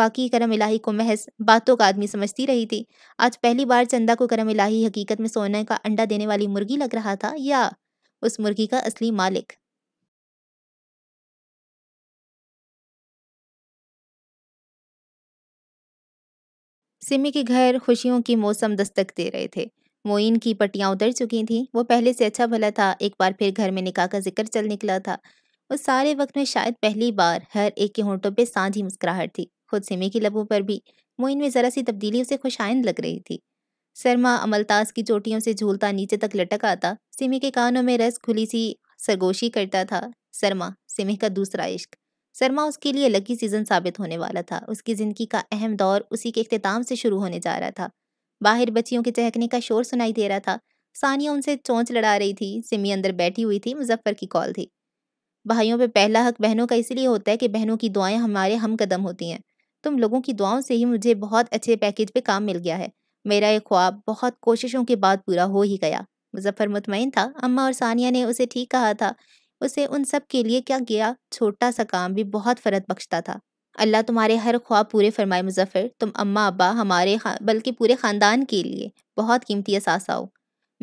वाकई करम इलाही को महज बातों का आदमी समझती रही थी आज पहली बार चंदा को करम इलाही हकीकत में सोने का अंडा देने वाली मुर्गी लग रहा था या उस मुर्गी का असली मालिक सिमी के घर खुशियों की मौसम दस्तक दे रहे थे मोइन की पट्टियाँ उतर चुकी थीं वो पहले से अच्छा भला था एक बार फिर घर में निकाह का जिक्र चल निकला था उस सारे वक्त में शायद पहली बार हर एक के होंठों पे साझी मुस्कुराहट थी खुद सिमी की लबों पर भी मोइन में ज़रा सी तब्दीली उसे खुशाइंद लग रही थी सरमा अमलताज की चोटियों से झूलता नीचे तक लटक आता सिमी के कानों में रस खुली सी सरगोशी करता था सरमा सिमी का दूसरा इश्क सरमा उसके लिए लकी सीजन साबित होने वाला था उसकी ज़िंदगी का अहम दौर उसी के अख्ताम से शुरू होने जा रहा था बाहर बच्चियों के चहकने का शोर सुनाई दे रहा था सानिया उनसे चोंच लड़ा रही थी सिमी अंदर बैठी हुई थी मुजफ्फर की कॉल थी भाइयों पे पहला हक बहनों का इसलिए होता है कि बहनों की दुआएं हमारे हम कदम होती हैं तुम लोगों की दुआओं से ही मुझे बहुत अच्छे पैकेज पे काम मिल गया है मेरा ये ख्वाब बहुत कोशिशों के बाद पूरा हो ही गया मुजफ्फर मुतमिन था अम्मा और सानिया ने उसे ठीक कहा था उसे उन सब के लिए क्या किया छोटा सा काम भी बहुत फर्द बख्शता था अल्लाह तुम्हारे हर ख्वाब पूरे फरमाए मुजफ़र तुम अम्मा अब्बा हमारे बल्कि पूरे ख़ानदान के लिए बहुत कीमती असासा हो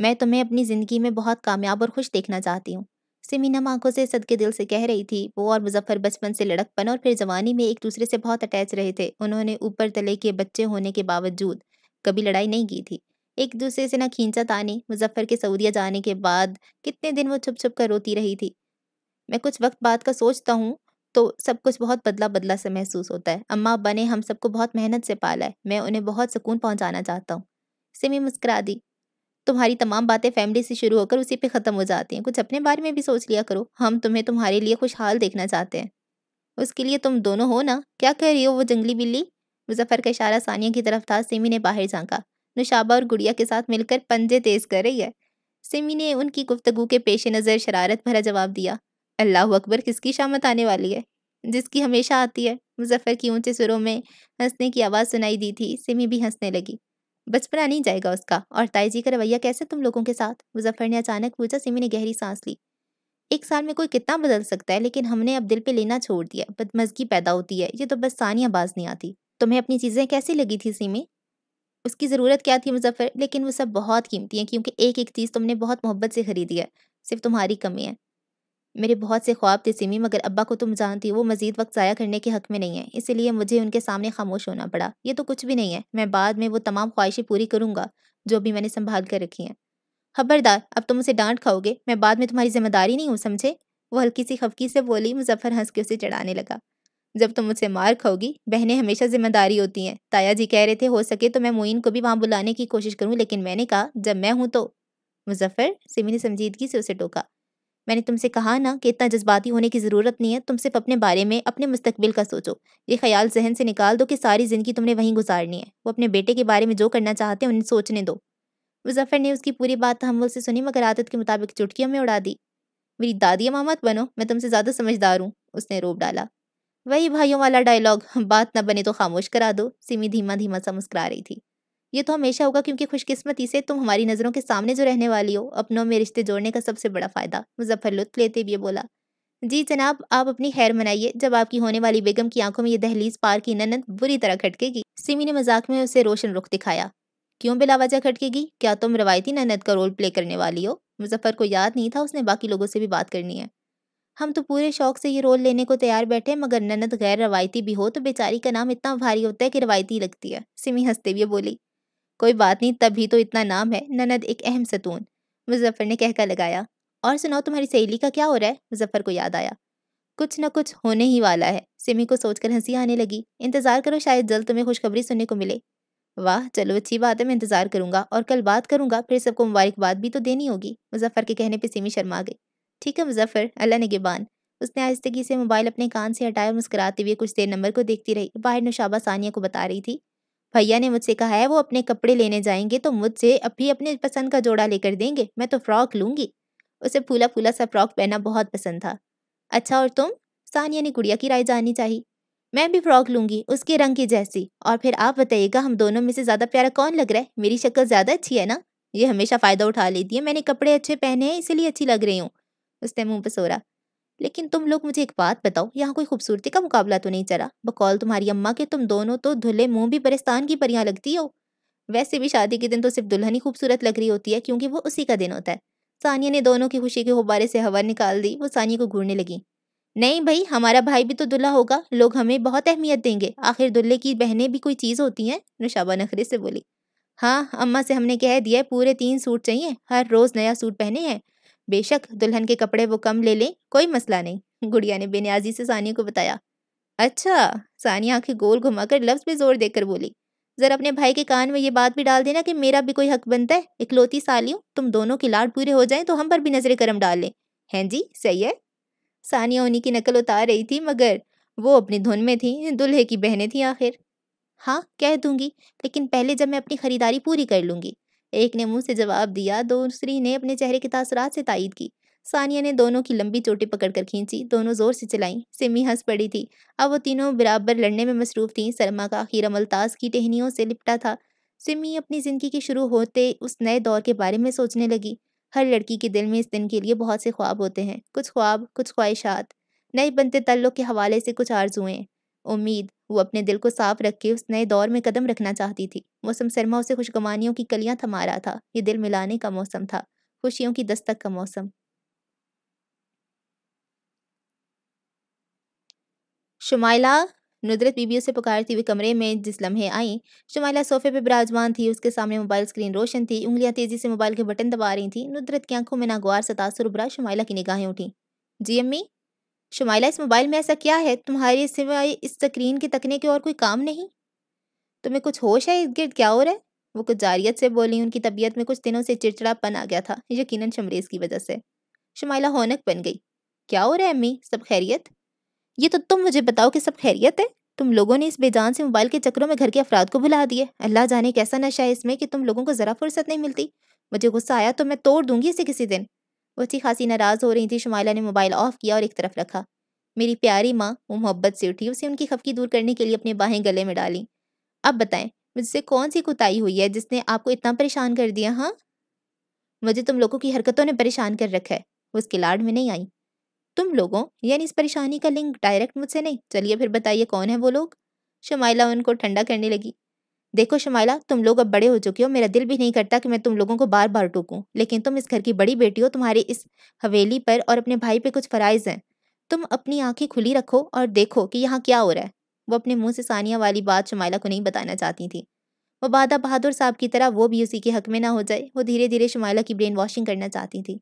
मैं तुम्हें अपनी ज़िंदगी में बहुत कामयाब और खुश देखना चाहती हूँ सिमीना आंखों से सद के दिल से कह रही थी वो और मुजफ्फर बचपन से लड़कपन और फिर जवानी में एक दूसरे से बहुत अटैच रहे थे उन्होंने ऊपर तले के बच्चे होने के बावजूद कभी लड़ाई नहीं की थी एक दूसरे से ना खींचा तानी मुजफ्फर के सऊदिया जाने के बाद कितने दिन वो छुप छुप कर रोती रही थी मैं कुछ वक्त बाद का सोचता हूँ तो सब कुछ बहुत बदला बदला से महसूस होता है अम्मा अब्बा ने हम सबको बहुत मेहनत से पाला है मैं उन्हें बहुत सुकून पहुँचाना चाहता हूँ सिमी मुस्करा दी तुम्हारी तमाम बातें फैमिली से शुरू होकर उसी पे ख़त्म हो जाती हैं कुछ अपने बारे में भी सोच लिया करो हम तुम्हें तुम्हारे लिए खुशहाल देखना चाहते हैं उसके लिए तुम दोनों हो ना क्या कह रही हो वो जंगली बिल्ली मुजफ्फर का इशारा सानिया की तरफ था सिमी ने बाहर झाँका नुशाबा और गुड़िया के साथ मिलकर पंजे तेज कर रही है सिमी ने उनकी गुफ्तगु के पेश नज़र शरारत भरा जवाब दिया अल्लाह अकबर किसकी शामत आने वाली है जिसकी हमेशा आती है मुजफ्फ़र की ऊंचे सुरों में हंसने की आवाज़ सुनाई दी थी सिमी भी हंसने लगी बचपना नहीं जाएगा उसका और ताई जी का रवैया कैसे तुम लोगों के साथ मुजफ्फर ने अचानक पूछा सिमी ने गहरी सांस ली एक साल में कोई कितना बदल सकता है लेकिन हमने अब दिल पे लेना छोड़ दिया बदमजगी पैदा होती है ये तो बस सानिया बाज नहीं आती तुम्हें अपनी चीज़ें कैसी लगी थी सिमी उसकी ज़रूरत क्या थी मुजफ्फर लेकिन वो सब बहुत कीमती हैं क्योंकि एक एक चीज़ तुमने बहुत मोहब्बत से खरीदी है सिर्फ तुम्हारी कमी है मेरे बहुत से ख्वाब थे सिमी मगर अब्बा को तुम जानती हो वो मजीद वक्त ज़ाया करने के हक में नहीं है इसलिए मुझे उनके सामने खामोश होना पड़ा ये तो कुछ भी नहीं है मैं बाद में वो तमाम ख्वाहिशें पूरी करूँगा जो भी मैंने संभाल कर रखी हैं खबरदार अब तुम उसे डांट खाओगे मैं बाद में तुम्हारी जिम्मेदारी नहीं हूँ समझे वो हल्की सी खफकी से बोली मुजफ्फर हंस के उसे चढ़ाने लगा जब तुम मुझसे मार खाओगी बहनें हमेशा जिम्मेदारी होती हैं ताया जी कह रहे थे हो सके तो मैं मोइन को भी वहाँ बुलाने की कोशिश करूँ लेकिन मैंने कहा जब मैं हूँ तो मुजफ्फर सिमी ने संजीदगी से उसे टोका मैंने तुमसे कहा ना कि इतना जज्बाती होने की ज़रूरत नहीं है तुम सिर्फ अपने बारे में अपने मुस्तबिल का सोचो ये ख्याल जहन से निकाल दो कि सारी ज़िंदगी तुमने वहीं गुजारनी है वो अपने बेटे के बारे में जो करना चाहते हैं उन्हें सोचने दो मुजफ्फर ने उसकी पूरी बात तहमुल से सुनी मगर आदत के मुताबिक चुटकियों में उड़ा दी मेरी दादी मामा बनो मैं तुमसे ज़्यादा समझदार हूँ उसने रोब डाला वही भाइयों वाला डायलॉग बात न बने तो खामोश करा दो सिमी धीमा धीमा सा मुस्करा रही थी ये तो हमेशा होगा क्योंकि खुशकिस्मती से तुम हमारी नज़रों के सामने जो रहने वाली हो अपनों में रिश्ते जोड़ने का सबसे बड़ा फ़ायदा मुजफ्फर लुत्फ लेते हुए बोला जी जनाब आप अपनी खैर मनाइए जब आपकी होने वाली बेगम की आंखों में यह दहलीज पार की ननद बुरी तरह खटकेगी सिमी ने मजाक में उसे रोशन रुख दिखाया क्यों बिलावाजा खटकेगी क्या तुम रवायती ननद का रोल प्ले करने वाली हो मुजफ्फर को याद नहीं था उसने बाकी लोगों से भी बात करनी है हम तो पूरे शौक से ये रोल लेने को तैयार बैठे मगर ननद गैर रवायती भी हो तो बेचारी का नाम इतना भारी होता है कि रवायती लगती है सिमी हंसते हुए बोली कोई बात नहीं तभी तो इतना नाम है ननद एक अहम सतून मुजफ्फर ने कहकर लगाया और सुनाओ तुम्हारी सहेली का क्या हो रहा है मुजफ्फर को याद आया कुछ ना कुछ होने ही वाला है सिमी को सोचकर हंसी आने लगी इंतज़ार करो शायद जल्द तुम्हें खुशखबरी सुनने को मिले वाह चलो अच्छी बात है मैं इंतज़ार करूंगा और कल बात करूंगा फिर सबको मुबारकबाद भी तो देनी होगी मुजफ्फर के कहने पर सिमी शर्मा गई ठीक है मुजफ्फर अल्लाह गिबान उसने आहिस्तगी से मोबाइल अपने कान से हटाया मुस्कुराते हुए कुछ देर नंबर को देखती रही बाहर नुशाबा सानिया को बता रही थी भैया ने मुझसे कहा है वो अपने कपड़े लेने जाएंगे तो मुझसे अभी अपने पसंद का जोड़ा लेकर देंगे मैं तो फ्रॉक लूंगी उसे फूला फूला सा फ्रॉक पहनना बहुत पसंद था अच्छा और तुम सानिया ने गुड़िया की राय जाननी चाहिए मैं भी फ्रॉक लूंगी उसके रंग की जैसी और फिर आप बताइएगा हम दोनों में से ज़्यादा प्यारा कौन लग रहा है मेरी शक्ल ज़्यादा अच्छी है ना ये हमेशा फ़ायदा उठा लेती है मैंने कपड़े अच्छे पहने हैं इसीलिए अच्छी लग रही हूँ उसने मुंह पर सोरा लेकिन तुम लोग मुझे एक बात बताओ यहाँ कोई खूबसूरती का मुकाबला तो नहीं चला बकौल तुम्हारी अम्मा के तुम दोनों तो धुले मुंह भी परिस्तान की परियाँ लगती हो वैसे भी शादी के दिन तो सिर्फ दुल्हन ही खूबसूरत लग रही होती है क्योंकि वो उसी का दिन होता है सानिया ने दोनों की खुशी के गुब्बारे से हवा निकाल दी वो सानिया को घूरने लगी नहीं भाई हमारा भाई भी तो दुल्हा होगा लोग हमें बहुत अहमियत देंगे आखिर दुल्हे की बहनें भी कोई चीज़ होती हैं नुशाबा नखरे से बोली हाँ अम्मा से हमने कह दिया है पूरे तीन सूट चाहिए हर रोज़ नया सूट पहने हैं बेशक दुल्हन के कपड़े वो कम ले लें कोई मसला नहीं गुड़िया ने बेनियाजी से सानिया को बताया अच्छा सानिया आंखें गोल घुमाकर लफ्ज़ पे जोर देकर बोली ज़रा अपने भाई के कान में ये बात भी डाल देना कि मेरा भी कोई हक बनता है इकलौती सालियों तुम दोनों की लाड पूरे हो जाए तो हम पर भी नजर करम डाल लें हैं जी सही है सानिया उन्हीं की नकल उतार रही थी मगर वो अपनी धुन में थी दुल्हे की बहनें थी आखिर हाँ कह दूंगी लेकिन पहले जब मैं अपनी ख़रीदारी पूरी कर लूंगी एक ने मुंह से जवाब दिया दूसरी ने अपने चेहरे के तासरात से तायद की सानिया ने दोनों की लंबी चोटी पकड़कर खींची दोनों जोर से चलाईं सिमी हंस पड़ी थी अब वो तीनों बराबर लड़ने में मसरूफ थीं सरमा का आखिर अमलताज की टहनियों से लिपटा था सिमी अपनी ज़िंदगी के शुरू होते उस नए दौर के बारे में सोचने लगी हर लड़की के दिल में इस दिन के लिए बहुत से ख्वाब होते हैं कुछ ख्वाब कुछ ख्वाहिशात नए बनते तल्लुक़ के हवाले से कुछ आरजुएं उम्मीद वो अपने दिल को साफ रख के उस नए दौर में कदम रखना चाहती थी मौसम सरमा उसे खुशगवानियों की कलियां थमा रहा था ये दिल मिलाने का मौसम था खुशियों की दस्तक का मौसम शुमाइला नुदरत बीबी उसे पुकारती हुई कमरे में जिस लम्हे आई शुमाइला सोफे पर विराजमान थी उसके सामने मोबाइल स्क्रीन रोशन थी उंगलियां तेजी से मोबाइल के बटन दबा रही थी नुदरत की आंखों में नागवार सतासुर तासुर उभरा शुमाइला की निगाहें उठी जी अम्मी शुमाइला इस मोबाइल में ऐसा क्या है तुम्हारी सिवाय इस स्क्रीन के तकने के और कोई काम नहीं तुम्हें कुछ होश है इस गिर्द क्या हो रहा है वो कुछ जारियत से बोली उनकी तबीयत में कुछ दिनों से चिड़चिड़ापन आ गया था यकीनन शमरेज की वजह से शुमाइला होनक बन गई क्या हो रहा है अम्मी सब खैरियत ये तो तुम मुझे बताओ कि सब खैरियत है तुम लोगों ने इस बेजान से मोबाइल के चक्करों में घर के अफराद को भुला दिए अल्लाह जाने कैसा नशा है इसमें कि तुम लोगों को ज़रा फुर्सत नहीं मिलती मुझे गुस्सा आया तो मैं तोड़ दूंगी इसे किसी दिन वो अच्छी खासी नाराज़ हो रही थी शुमाइला ने मोबाइल ऑफ किया और एक तरफ रखा मेरी प्यारी माँ वो मोहब्बत से उठी उसे उनकी खपकी दूर करने के लिए अपने बाहें गले में डाली अब बताएं मुझसे कौन सी कुताई हुई है जिसने आपको इतना परेशान कर दिया हाँ मुझे तुम लोगों की हरकतों ने परेशान कर रखा है वो उसकी लाड में नहीं आई तुम लोगों यानी इस परेशानी का लिंक डायरेक्ट मुझसे नहीं चलिए फिर बताइए कौन है वो लोग शुमाइला उनको ठंडा करने लगी देखो शमाइला तुम लोग अब बड़े हो चुके हो मेरा दिल भी नहीं करता कि मैं तुम लोगों को बार बार टूकूँ लेकिन तुम इस घर की बड़ी बेटी हो तुम्हारे इस हवेली पर और अपने भाई पे कुछ फ़राइज़ हैं तुम अपनी आंखें खुली रखो और देखो कि यहाँ क्या हो रहा है वो अपने मुँह से सानिया वाली बात शमाइला को नहीं बताना चाहती थी वो बादा बहादुर साहब की तरह वो भी उसी के हक में ना हो जाए वो धीरे धीरे शमाइला की ब्रेन वॉशिंग करना चाहती थी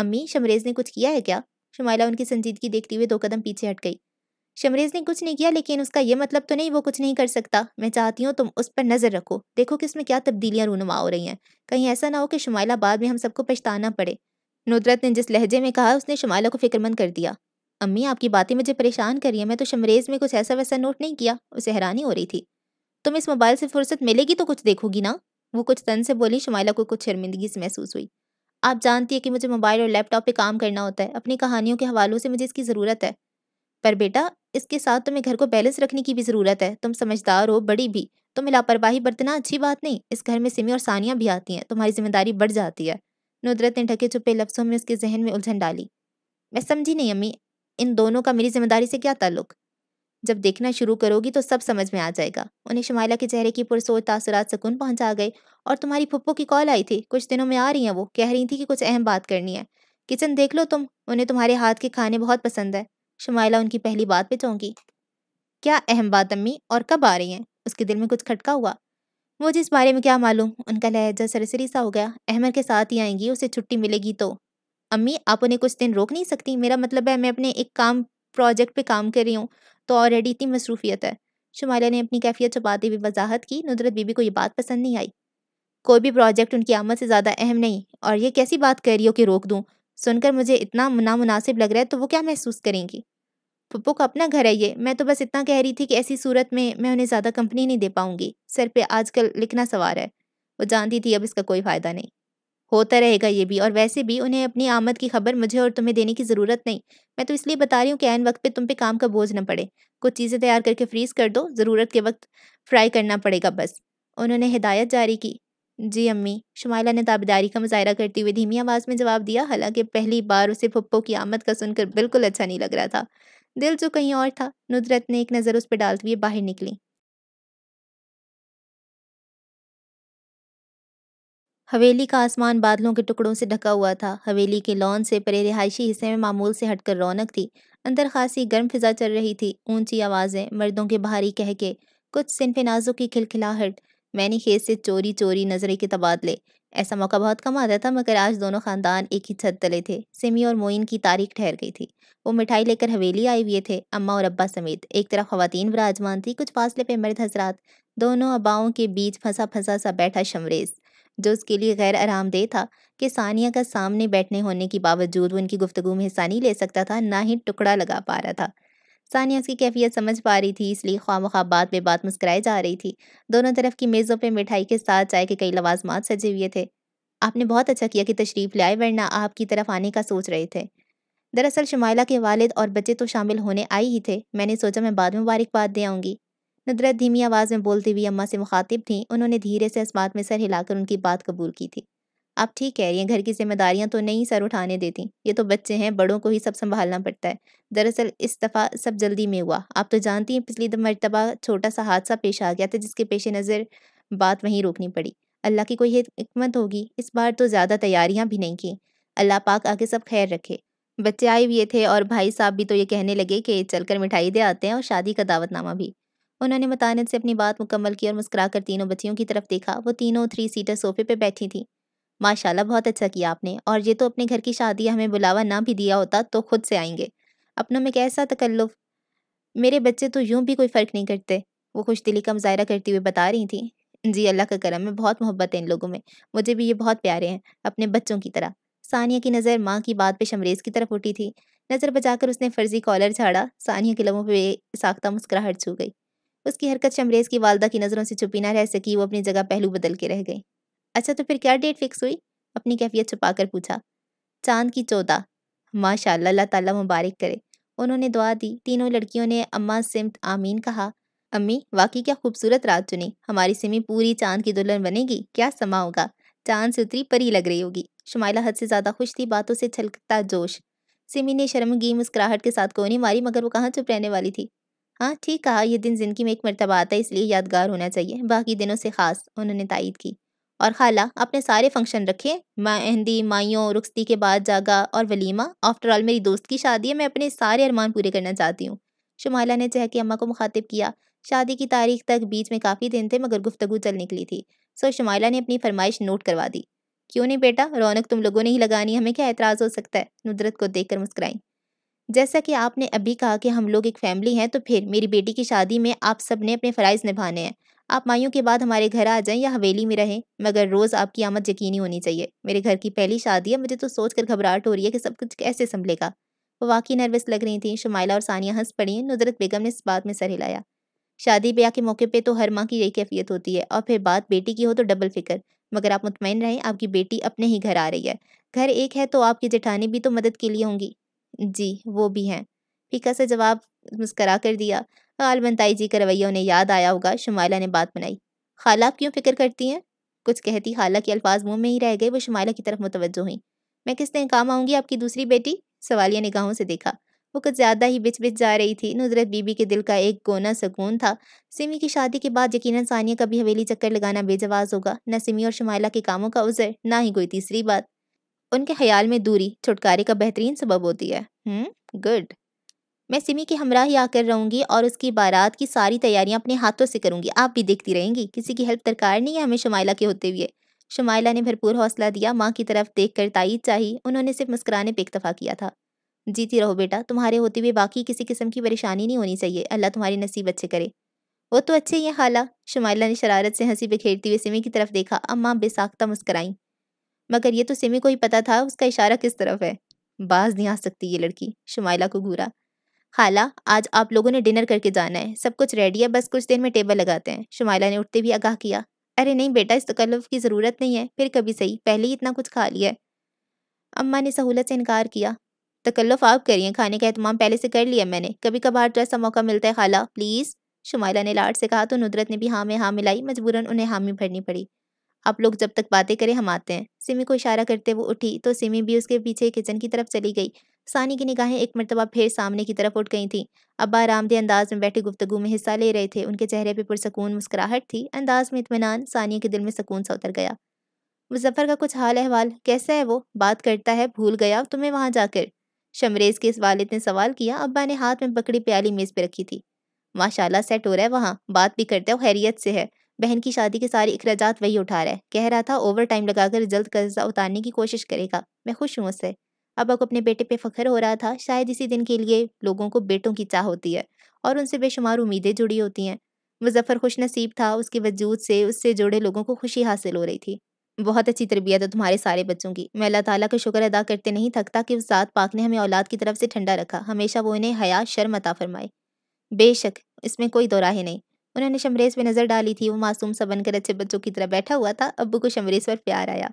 अम्मी शमरेज ने कुछ किया है क्या शमाइला उनकी संजीदगी देखते हुए दो कदम पीछे हट गई शमरेज ने कुछ नहीं किया लेकिन उसका ये मतलब तो नहीं वो कुछ नहीं कर सकता मैं चाहती हूँ तुम उस पर नज़र रखो देखो कि उसमें क्या तब्दीलियाँ रूनुमा हो रही हैं कहीं ऐसा ना हो कि शुमाला बाद में हम सबको पछताना पड़े नुदरत ने जिस लहजे में कहा उसने शुमाला को फिक्रमंद कर दिया अम्मी आपकी बातें मुझे परेशान कर रही हैं मैं तो शमरेज में कुछ ऐसा वैसा नोट नहीं किया उसे हैरानी हो रही थी तुम इस मोबाइल से फुर्सत मिलेगी तो कुछ देखोगी ना वो कुछ तन से बोली शुमाला को कुछ शर्मिंदगी से महसूस हुई आप जानती है कि मुझे मोबाइल और लैपटॉप पे काम करना होता है अपनी कहानियों के हवालों से मुझे इसकी ज़रूरत है पर बेटा इसके साथ तुम्हें घर को बैलेंस रखने की भी ज़रूरत है तुम समझदार हो बड़ी भी तुम्हें लापरवाही बरतना अच्छी बात नहीं इस घर में सिमी और सानिया भी आती हैं तुम्हारी जिम्मेदारी बढ़ जाती है नुदरत ने ढके छुपे लफ्सों में उसके जहन में उलझन डाली मैं समझी नहीं अम्मी इन दोनों का मेरी जिम्मेदारी से क्या ताल्लुक जब देखना शुरू करोगी तो सब समझ में आ जाएगा उन्हें शुमाइला के चेहरे की पुरसोर तासरात सुकून पहुंचा गए और तुम्हारी फुप्पो की कॉल आई थी कुछ दिनों में आ रही हैं वो कह रही थी कि कुछ अहम बात करनी है किचन देख लो तुम उन्हें तुम्हारे हाथ के खाने बहुत पसंद है शुमाइला उनकी पहली बात पे चौंकी क्या अहम बात अम्मी और कब आ रही हैं उसके दिल में कुछ खटका हुआ मुझे इस बारे में क्या मालूम उनका लहजा सरसरी सा हो गया अहमद के साथ ही आएंगी उसे छुट्टी मिलेगी तो अम्मी आप उन्हें कुछ दिन रोक नहीं सकती मेरा मतलब है मैं अपने एक काम प्रोजेक्ट पे काम कर रही हूँ तो ऑलरेडी इतनी मसरूफियत है शुमाला ने अपनी कैफियत छुपाते हुए वजाहत की नुदरत बीबी को ये बात पसंद नहीं आई कोई भी प्रोजेक्ट उनकी आमद से ज़्यादा अहम नहीं और ये कैसी बात कह रही हो कि रोक दूँ सुनकर मुझे इतना नामुनासिब लग रहा है तो वो क्या महसूस करेंगी पप्पू का अपना घर है ये मैं तो बस इतना कह रही थी कि ऐसी सूरत में मैं उन्हें ज़्यादा कंपनी नहीं दे पाऊंगी सर पे आजकल लिखना सवार है वो जानती थी अब इसका कोई फ़ायदा नहीं होता रहेगा ये भी और वैसे भी उन्हें अपनी आमद की खबर मुझे और तुम्हें देने की ज़रूरत नहीं मैं तो इसलिए बता रही हूँ कि आन वक्त पे तुम पे काम का बोझ न पड़े कुछ चीज़ें तैयार करके फ्रीज़ कर दो ज़रूरत के वक्त फ्राई करना पड़ेगा बस उन्होंने हिदायत जारी की जी अम्मी शुमाइला ने ताबेदारी का मुजाहरा करते हुए धीमी आवाज़ में जवाब दिया हालांकि पहली बार उसे फुप्पो की आमद का सुनकर बिल्कुल अच्छा नहीं लग रहा था दिल जो कहीं और था नुदरत ने एक नज़र उस पर डालते हुए बाहर निकली हवेली का आसमान बादलों के टुकड़ों से ढका हुआ था हवेली के लॉन से परे रिहायशी हिस्से में मामूल से हटकर रौनक थी अंदर खासी गर्म फिजा चल रही थी ऊंची आवाज़ें मर्दों के भारी कहके कुछ सिनफे नाजों की खिलखिलाहट मैंने खेत से चोरी चोरी नजरे के तबादले ऐसा मौका बहुत कम आता था मगर आज दोनों खानदान एक ही छत तले थे सिमी और मोइन की तारीख ठहर गई थी वो मिठाई लेकर हवेली आए हुए थे अम्मा और अब्बा समेत एक तरफ खवतिन विराजमान थी कुछ फासले पे मर्द हजरात दोनों अबाओं के बीच फंसा फंसा सा बैठा शमरेज जो उसके लिए गैर आरामदेह था कि सानिया का सामने बैठने होने के बावजूद वो उनकी गुफ्तगु में हिस्सा नहीं ले सकता था ना ही टुकड़ा लगा पा रहा था सानिया उसकी कैफियत समझ पा रही थी इसलिए ख्वा ख्वाब बात में बात मुस्कराई जा रही थी दोनों तरफ की मेज़ों पर मिठाई के साथ चाय के कई लवाजमात सजे हुए थे आपने बहुत अच्छा किया कि तशरीफ़ लाए वरना आपकी तरफ आने का सोच रहे थे दरअसल शुमाइला के वालिद और बच्चे तो शामिल होने आए ही थे मैंने सोचा मैं बाद में मुबारकबाद दे आऊँगी नुदरत धीमी आवाज़ में बोलती हुई अम्मा से मुखातिब थीं उन्होंने धीरे से इस बात में सर हिलाकर उनकी बात कबूल की थी आप ठीक कह रही हैं घर की जिम्मेदारियां तो नहीं सर उठाने देती ये तो बच्चे हैं बड़ों को ही सब संभालना पड़ता है दरअसल इस दफ़ा सब जल्दी में हुआ आप तो जानती हैं पिछली मरतबा छोटा सा हादसा पेश आ गया था जिसके पेश नज़र बात वहीं रोकनी पड़ी अल्लाह की कोई हमत होगी इस बार तो ज़्यादा तैयारियां भी नहीं की अल्लाह पाक आके सब खैर रखे बच्चे आए हुए थे और भाई साहब भी तो ये कहने लगे कि चलकर मिठाई दे आते हैं और शादी का दावतनामा भी उन्होंने मतानत से अपनी बात मुकम्मल की और मुस्कुरा कर तीनों बच्चियों की तरफ देखा वो तीनों थ्री सीटर सोफे पे बैठी थी माशाला बहुत अच्छा किया आपने और ये तो अपने घर की शादी हमें बुलावा ना भी दिया होता तो खुद से आएंगे अपनों में कैसा तकल्लुफ़ मेरे बच्चे तो यूं भी कोई फ़र्क नहीं करते वो खुश दिली का मुजाहरा करती हुई बता रही थी जी अल्लाह का करम है बहुत मोहब्बत है इन लोगों में मुझे भी ये बहुत प्यारे हैं अपने बच्चों की तरह सानिया की नज़र माँ की बात पे शमरेज़ की तरफ उठी थी नज़र बचाकर उसने फर्जी कॉलर छाड़ा सानिया के लबों पर साख्ता मुस्कुराहट छू गई उसकी हरकत शमरेज़ की वालदा की नज़रों से छुपी ना रह सकी वो अपनी जगह पहलू बदल के रह गई अच्छा तो फिर क्या डेट फिक्स हुई अपनी कैफियत छुपा कर पूछा चांद की चौदह माशा अल्लाह ताला मुबारक करे उन्होंने दुआ दी तीनों लड़कियों ने अम्मा सिमत आमीन कहा अम्मी वाकई क्या खूबसूरत रात चुनी हमारी सिमी पूरी चांद की दुल्हन बनेगी क्या समा होगा चांद से उतरी परी लग रही होगी शुमाइला हद से ज़्यादा खुश थी बातों से छलकता जोश सिमी ने शर्मगी मुस्कुराहट के साथ कोनी मारी मगर वो कहाँ चुप रहने वाली थी हाँ ठीक कहा यह दिन ज़िंदगी में एक मरतबा आता है इसलिए यादगार होना चाहिए बाकी दिनों से ख़ास उन्होंने तायद की और खाला अपने सारे फंक्शन रखे मेहंदी माइयों रुखती के बाद जागा और वलीमा आफ्टर ऑल मेरी दोस्त की शादी है मैं अपने सारे अरमान पूरे करना चाहती हूँ शुमाला ने चह अम्मा को मुखातिब किया शादी की तारीख तक बीच में काफ़ी दिन थे मगर गुफ्तगु चल निकली थी सो शुमाला ने अपनी फरमाइश नोट करवा दी क्यों नहीं बेटा रौनक तुम लोगों ने ही लगानी हमें क्या एतराज़ हो सकता है नुदरत को देख कर मुस्कुराई जैसा कि आपने अभी कहा कि हम लोग एक फैमिली हैं तो फिर मेरी बेटी की शादी में आप सब ने अपने फरज निभाने हैं आप माइयों के बाद हमारे घर आ जाएं या हवेली में रहें मगर रोज़ आपकी आमद यकीनी होनी चाहिए मेरे घर की पहली शादी है मुझे तो सोच कर घबराहट हो रही है कि सब कुछ कैसे संभलेगा वो वाकई नर्वस लग रही थी शुमाइला और सानिया हंस पड़ी नुजरत बेगम ने इस बात में सर हिलाया शादी ब्याह के मौके पर तो हर माँ की यही कैफियत होती है और फिर बात बेटी की हो तो डबल फिक्र मगर आप मुतमिन रहें आपकी बेटी अपने ही घर आ रही है घर एक है तो आपकी जेठानी भी तो मदद के लिए होंगी जी वो भी हैं फीका से जवाब मुस्करा कर दिया गालबन ताई जी का रवैया उन्हें याद आया होगा शुमाला ने बात बनाई खाला क्यों फिक्र करती हैं कुछ कहती खाला के अल्फाज मुंह में ही रह गए वो शुमाला की तरफ मुतवजो हुई मैं किस दिन काम आऊँगी आपकी दूसरी बेटी सवालिया निगाहों से देखा वो कुछ ज़्यादा ही बिच बिच जा रही थी नुजरत बीबी के दिल का एक गोना सुकून था सिमी की शादी के बाद यकीनन सानिया का भी हवेली चक्कर लगाना बेजवाज होगा न सिमी और शुमाला के कामों का उजर ना ही कोई तीसरी बात उनके ख्याल में दूरी छुटकारे का बेहतरीन सबब होती है हम्म, गुड मैं सिमी के हमरा ही आकर रहूंगी और उसकी बारात की सारी तैयारियां अपने हाथों से करूंगी आप भी देखती रहेंगी किसी की हेल्प दरकार नहीं है हमें शुमाइला के होते हुए शुमाइला ने भरपूर हौसला दिया माँ की तरफ देख कर ताइद चाही उन्होंने सिर्फ मुस्कुराने पर इतफ़ा किया था जीती रहो बेटा तुम्हारे होते हुए बाकी किसी किस्म की परेशानी नहीं होनी चाहिए अल्लाह तुम्हारे नसीब अच्छे करे वो तो अच्छे ही हैं खाला शमाइला ने शरारत से हंसी बिखेरती हुई सिमी की तरफ देखा अम्मा बेसाख्ता मुस्कराई मगर ये तो सिमी को ही पता था उसका इशारा किस तरफ है बाज नहीं आ सकती ये लड़की शुमाइला को घूरा खाला आज आप लोगों ने डिनर करके जाना है सब कुछ रेडी है बस कुछ देर में टेबल लगाते हैं शुमाइला ने उठते भी आगाह किया अरे नहीं बेटा इस तकल्लुफ की ज़रूरत नहीं है फिर कभी सही पहले ही इतना कुछ खा लिया अम्मा ने सहूलत से इनकार किया तकल्लुफ आप करिए खाने का अहतमाम पहले से कर लिया मैंने कभी कभार तो ऐसा मौका मिलता है खाला प्लीज़ शुमाइला ने लाड से कहा तो नुदरत ने भी हाँ में हाँ मिलाई मजबूरन उन्हें हामी भरनी पड़ी आप लोग जब तक बातें करें हम आते हैं सिमी को इशारा करते वो उठी तो सिमी भी उसके पीछे किचन की तरफ चली गई सानी की निगाहें एक मरतबा फिर सामने की तरफ उठ गई थी अब्बा आरामदेह अंदाज में बैठी गुफ्तगु में हिस्सा ले रहे थे उनके चेहरे पर पुरसकून मुस्कुराहट थी अंदाज में इतमान सानिया के दिल में सुकून सा उतर गया मुजफ्फर का कुछ हाल अहवाल कैसा है वो बात करता है भूल गया तुम्हें वहाँ जाकर शमरेज के इस वालिद ने सवाल किया अब्बा ने हाथ में पकड़ी प्याली मेज़ पर रखी थी माशाल्लाह सेट हो रहा है वहाँ बात भी करते हो खैरियत से है बहन की शादी के सारे अखराज वही उठा रहा है कह रहा था ओवर टाइम लगाकर जल्द कर्जा उतारने की कोशिश करेगा मैं खुश हूँ उससे अबा को अपने बेटे पे फख्र हो रहा था शायद इसी दिन के लिए लोगों को बेटों की चाह होती है और उनसे बेशुमार उम्मीदें जुड़ी होती हैं मुजफ्फ़र खुश नसीब था उसके वजूद से उससे जुड़े लोगों को खुशी हासिल हो रही थी बहुत अच्छी तरबियत है तुम्हारे सारे बच्चों की मैं अल्लाह ताला का शुक्र अदा करते नहीं थकता कि उस सात पाक ने हमें औलाद की तरफ से ठंडा रखा हमेशा वो इन्हें हया शर्म अता फरमाए बेशक इसमें कोई ही नहीं उन्होंने शमरेज पर नज़र डाली थी वो मासूम सा बनकर अच्छे बच्चों की तरह बैठा हुआ था अबू को शमरेज पर प्यार आया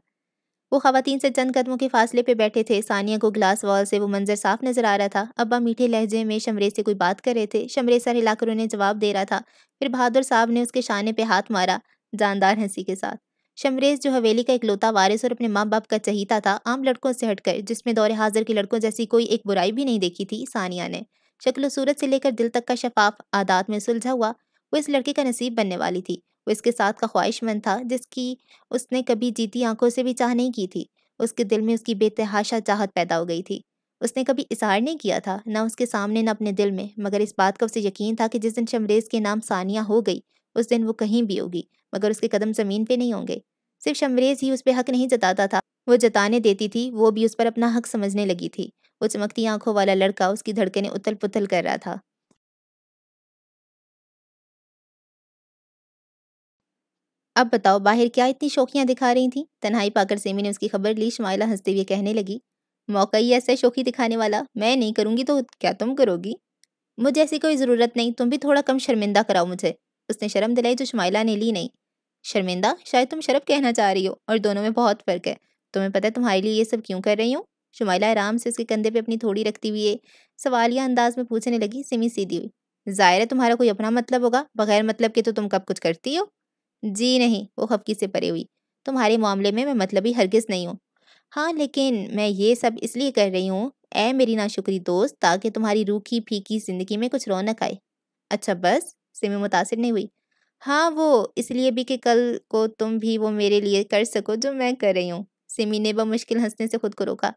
वो खातन से चंद कदमों के फासले पे बैठे थे सानिया को ग्लास वॉल से वो मंजर साफ नजर आ रहा था अब्बा मीठे लहजे में शमरे से कोई बात कर रहे थे शमरे सर हिलाकर उन्हें जवाब दे रहा था फिर बहादुर साहब ने उसके शाने पे हाथ मारा जानदार हंसी के साथ शमरेज जो हवेली का इकलौता वारिस और अपने माँ बाप का चहीता था आम लड़कों से हटकर जिसमें दौरे हाजिर के लड़कों जैसी कोई एक बुराई भी नहीं देखी थी सानिया ने शक्ल सूरत से लेकर दिल तक का शफाफ आदात में सुलझा हुआ वो इस लड़के का नसीब बनने वाली थी वो इसके साथ का ख्वाहिशमंद था जिसकी उसने कभी जीती आंखों से भी चाह नहीं की थी उसके दिल में उसकी बेतहाशा चाहत पैदा हो गई थी उसने कभी इजहार नहीं किया था ना उसके सामने ना अपने दिल में मगर इस बात का उसे यकीन था कि जिस दिन शमरेज़ के नाम सानिया हो गई उस दिन वो कहीं भी होगी मगर उसके कदम ज़मीन पे नहीं होंगे सिर्फ शमरेज़ ही उस पर हक नहीं जताता था वो जताने देती थी वो भी उस पर अपना हक समझने लगी थी वो चमकती आंखों वाला लड़का उसकी धड़कने उथल पुथल कर रहा था अब बताओ बाहर क्या इतनी शौकियाँ दिखा रही थी तन्हाई पाकर सेमी ने उसकी खबर ली शुमाइला हंसते हुए कहने लगी मौका ही ऐसा शौकी दिखाने वाला मैं नहीं करूँगी तो क्या तुम करोगी मुझे ऐसी कोई ज़रूरत नहीं तुम भी थोड़ा कम शर्मिंदा कराओ मुझे उसने शर्म दिलाई जो शुमाइला ने ली नहीं शर्मिंदा शायद तुम शर्म कहना चाह रही हो और दोनों में बहुत फ़र्क है तुम्हें पता है तुम्हारे लिए ये सब क्यों कर रही हूँ शुमाइला आराम से उसके कंधे पे अपनी थोड़ी रखती हुई सवालिया अंदाज में पूछने लगी सिमी सीधी हुई ज़ाहिर है तुम्हारा कोई अपना मतलब होगा बगैर मतलब के तो तुम कब कुछ करती हो जी नहीं वो खफकी से परे हुई तुम्हारे मामले में मैं मतलबी हरगिज़ नहीं हूँ हाँ लेकिन मैं ये सब इसलिए कर रही हूँ ए मेरी नाशुक्री दोस्त ताकि तुम्हारी रूखी फीकी ज़िंदगी में कुछ रौनक आए अच्छा बस सिमी मुतासर नहीं हुई हाँ वो इसलिए भी कि कल को तुम भी वो मेरे लिए कर सको जो मैं कर रही हूँ सिमी ने मुश्किल हंसने से खुद को रोका